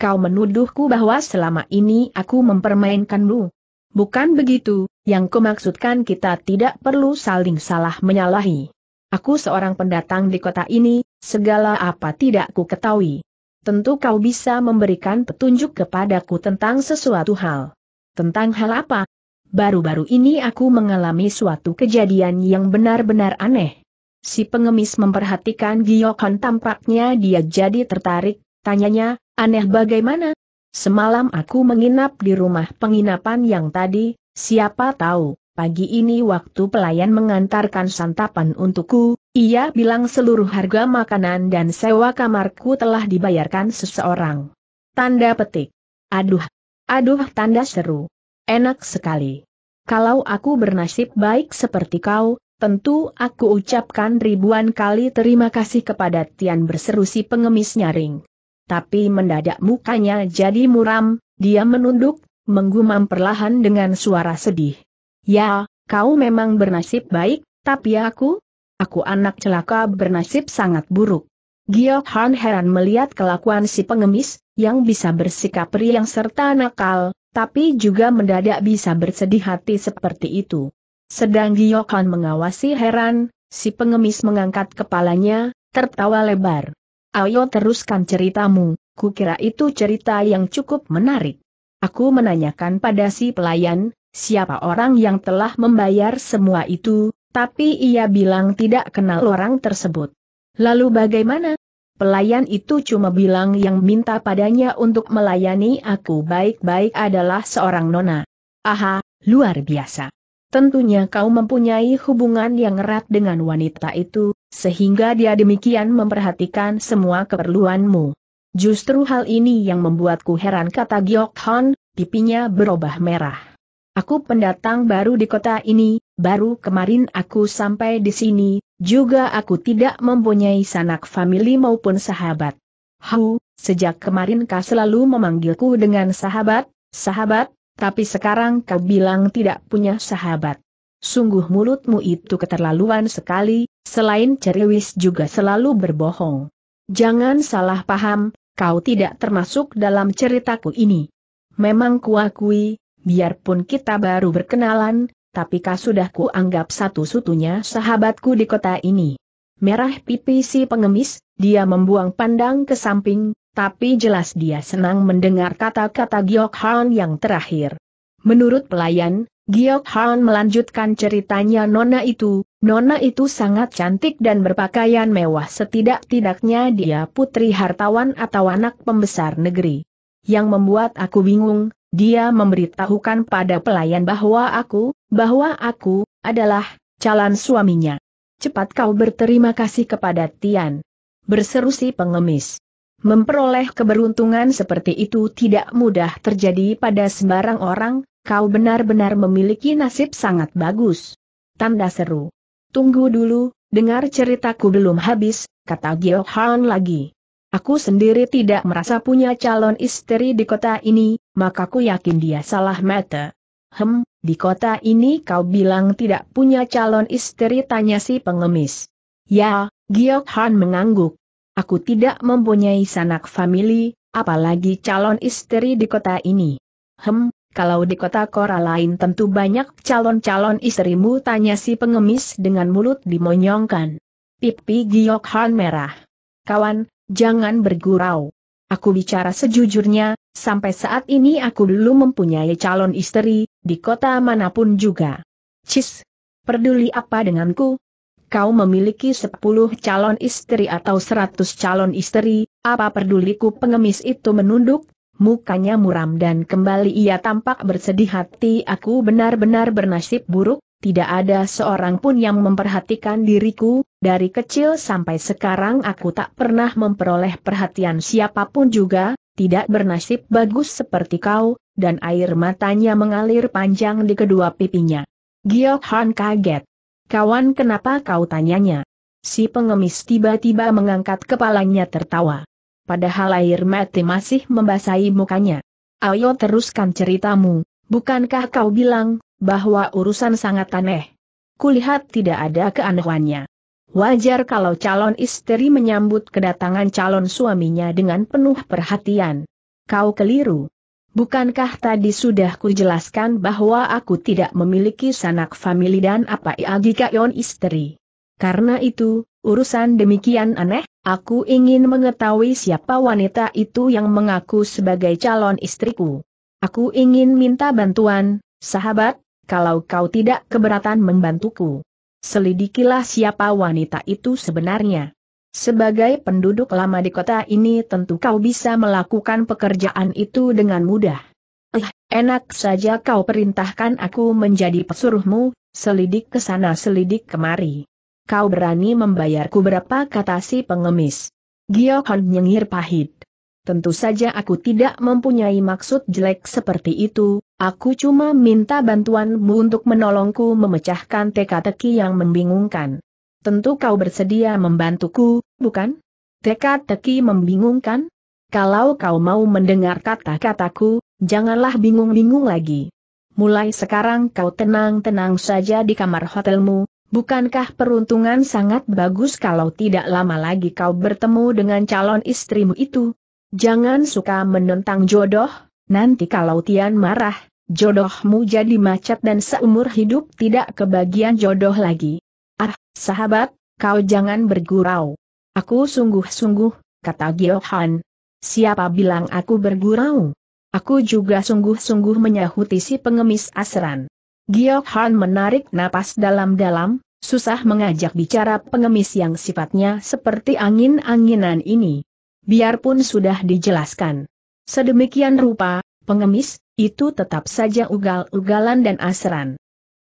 Kau menuduhku bahwa selama ini aku mempermainkanmu. Bukan begitu, yang kumaksudkan kita tidak perlu saling salah menyalahi. Aku seorang pendatang di kota ini, segala apa tidak ku ketahui. Tentu kau bisa memberikan petunjuk kepadaku tentang sesuatu hal. Tentang hal apa? Baru-baru ini aku mengalami suatu kejadian yang benar-benar aneh. Si pengemis memperhatikan Giyokon tampaknya dia jadi tertarik, tanyanya, aneh bagaimana? Semalam aku menginap di rumah penginapan yang tadi, siapa tahu, pagi ini waktu pelayan mengantarkan santapan untukku, ia bilang seluruh harga makanan dan sewa kamarku telah dibayarkan seseorang. Tanda petik. Aduh. Aduh tanda seru. Enak sekali. Kalau aku bernasib baik seperti kau, tentu aku ucapkan ribuan kali terima kasih kepada Tian berseru si pengemis nyaring. Tapi mendadak mukanya jadi muram, dia menunduk, menggumam perlahan dengan suara sedih. Ya, kau memang bernasib baik, tapi aku? aku anak celaka bernasib sangat buruk. Gio Han heran melihat kelakuan si pengemis, yang bisa bersikap riang serta nakal, tapi juga mendadak bisa bersedih hati seperti itu. Sedang Gio Han mengawasi heran, si pengemis mengangkat kepalanya, tertawa lebar. Ayo teruskan ceritamu, kukira itu cerita yang cukup menarik. Aku menanyakan pada si pelayan, siapa orang yang telah membayar semua itu, tapi ia bilang tidak kenal orang tersebut. Lalu bagaimana? Pelayan itu cuma bilang yang minta padanya untuk melayani aku baik-baik adalah seorang nona. Aha, luar biasa. Tentunya kau mempunyai hubungan yang erat dengan wanita itu, sehingga dia demikian memperhatikan semua keperluanmu. Justru hal ini yang membuatku heran kata Giok Hon, pipinya berubah merah. Aku pendatang baru di kota ini, baru kemarin aku sampai di sini, juga aku tidak mempunyai sanak famili maupun sahabat. Hau, sejak kemarin kau selalu memanggilku dengan sahabat, sahabat, tapi sekarang kau bilang tidak punya sahabat. Sungguh mulutmu itu keterlaluan sekali, selain ceriwis juga selalu berbohong. Jangan salah paham, kau tidak termasuk dalam ceritaku ini. Memang kuakui, Biarpun kita baru berkenalan, tapi kau sudah kuanggap satu-satunya sahabatku di kota ini. Merah pipi si pengemis, dia membuang pandang ke samping, tapi jelas dia senang mendengar kata-kata Giok Han yang terakhir. Menurut pelayan, Giok Han melanjutkan ceritanya Nona itu, Nona itu sangat cantik dan berpakaian mewah setidak-tidaknya dia putri hartawan atau anak pembesar negeri. Yang membuat aku bingung, dia memberitahukan pada pelayan bahwa aku, bahwa aku, adalah, calon suaminya. Cepat kau berterima kasih kepada Tian. Berseru si pengemis. Memperoleh keberuntungan seperti itu tidak mudah terjadi pada sembarang orang, kau benar-benar memiliki nasib sangat bagus. Tanda seru. Tunggu dulu, dengar ceritaku belum habis, kata Gil Han lagi. Aku sendiri tidak merasa punya calon istri di kota ini, maka ku yakin dia salah mata. Hem, di kota ini kau bilang tidak punya calon istri tanya si pengemis. Ya, Giok Han mengangguk. Aku tidak mempunyai sanak famili, apalagi calon istri di kota ini. Hem, kalau di kota kora lain tentu banyak calon-calon istrimu tanya si pengemis dengan mulut dimonyongkan. Pipi Giok Han merah. Kawan, jangan bergurau. Aku bicara sejujurnya, sampai saat ini aku belum mempunyai calon istri, di kota manapun juga. Cis, peduli apa denganku? Kau memiliki sepuluh calon istri atau seratus calon istri, apa peduliku pengemis itu menunduk? Mukanya muram dan kembali ia tampak bersedih hati aku benar-benar bernasib buruk, tidak ada seorang pun yang memperhatikan diriku, dari kecil sampai sekarang aku tak pernah memperoleh perhatian siapapun juga, tidak bernasib bagus seperti kau, dan air matanya mengalir panjang di kedua pipinya. Giok Han kaget. Kawan kenapa kau tanyanya? Si pengemis tiba-tiba mengangkat kepalanya tertawa. Padahal air mati masih membasahi mukanya. Ayo teruskan ceritamu, bukankah kau bilang, bahwa urusan sangat aneh. Kulihat tidak ada keanehannya. Wajar kalau calon istri menyambut kedatangan calon suaminya dengan penuh perhatian. Kau keliru. Bukankah tadi sudah kujelaskan bahwa aku tidak memiliki sanak famili dan apa ia yon istri? Karena itu, urusan demikian aneh, aku ingin mengetahui siapa wanita itu yang mengaku sebagai calon istriku. Aku ingin minta bantuan, sahabat, kalau kau tidak keberatan membantuku. Selidikilah siapa wanita itu sebenarnya. Sebagai penduduk lama di kota ini tentu kau bisa melakukan pekerjaan itu dengan mudah. Eh, enak saja kau perintahkan aku menjadi pesuruhmu, selidik ke sana selidik kemari. Kau berani membayarku berapa kata si pengemis. Giyokon nyengir pahit. Tentu saja aku tidak mempunyai maksud jelek seperti itu, Aku cuma minta bantuanmu untuk menolongku memecahkan teka-teki yang membingungkan. Tentu kau bersedia membantuku, bukan? Teka-teki membingungkan? Kalau kau mau mendengar kata-kataku, janganlah bingung-bingung lagi. Mulai sekarang kau tenang-tenang saja di kamar hotelmu, bukankah peruntungan sangat bagus kalau tidak lama lagi kau bertemu dengan calon istrimu itu? Jangan suka menentang jodoh, nanti kalau Tian marah, Jodohmu jadi macet dan seumur hidup tidak kebagian jodoh lagi. Ah, sahabat, kau jangan bergurau. Aku sungguh-sungguh, kata Giohan. Siapa bilang aku bergurau? Aku juga sungguh-sungguh menyahuti si pengemis asran. Giohan menarik napas dalam-dalam, susah mengajak bicara pengemis yang sifatnya seperti angin-anginan ini. Biarpun sudah dijelaskan. Sedemikian rupa, pengemis, itu tetap saja ugal-ugalan dan asran.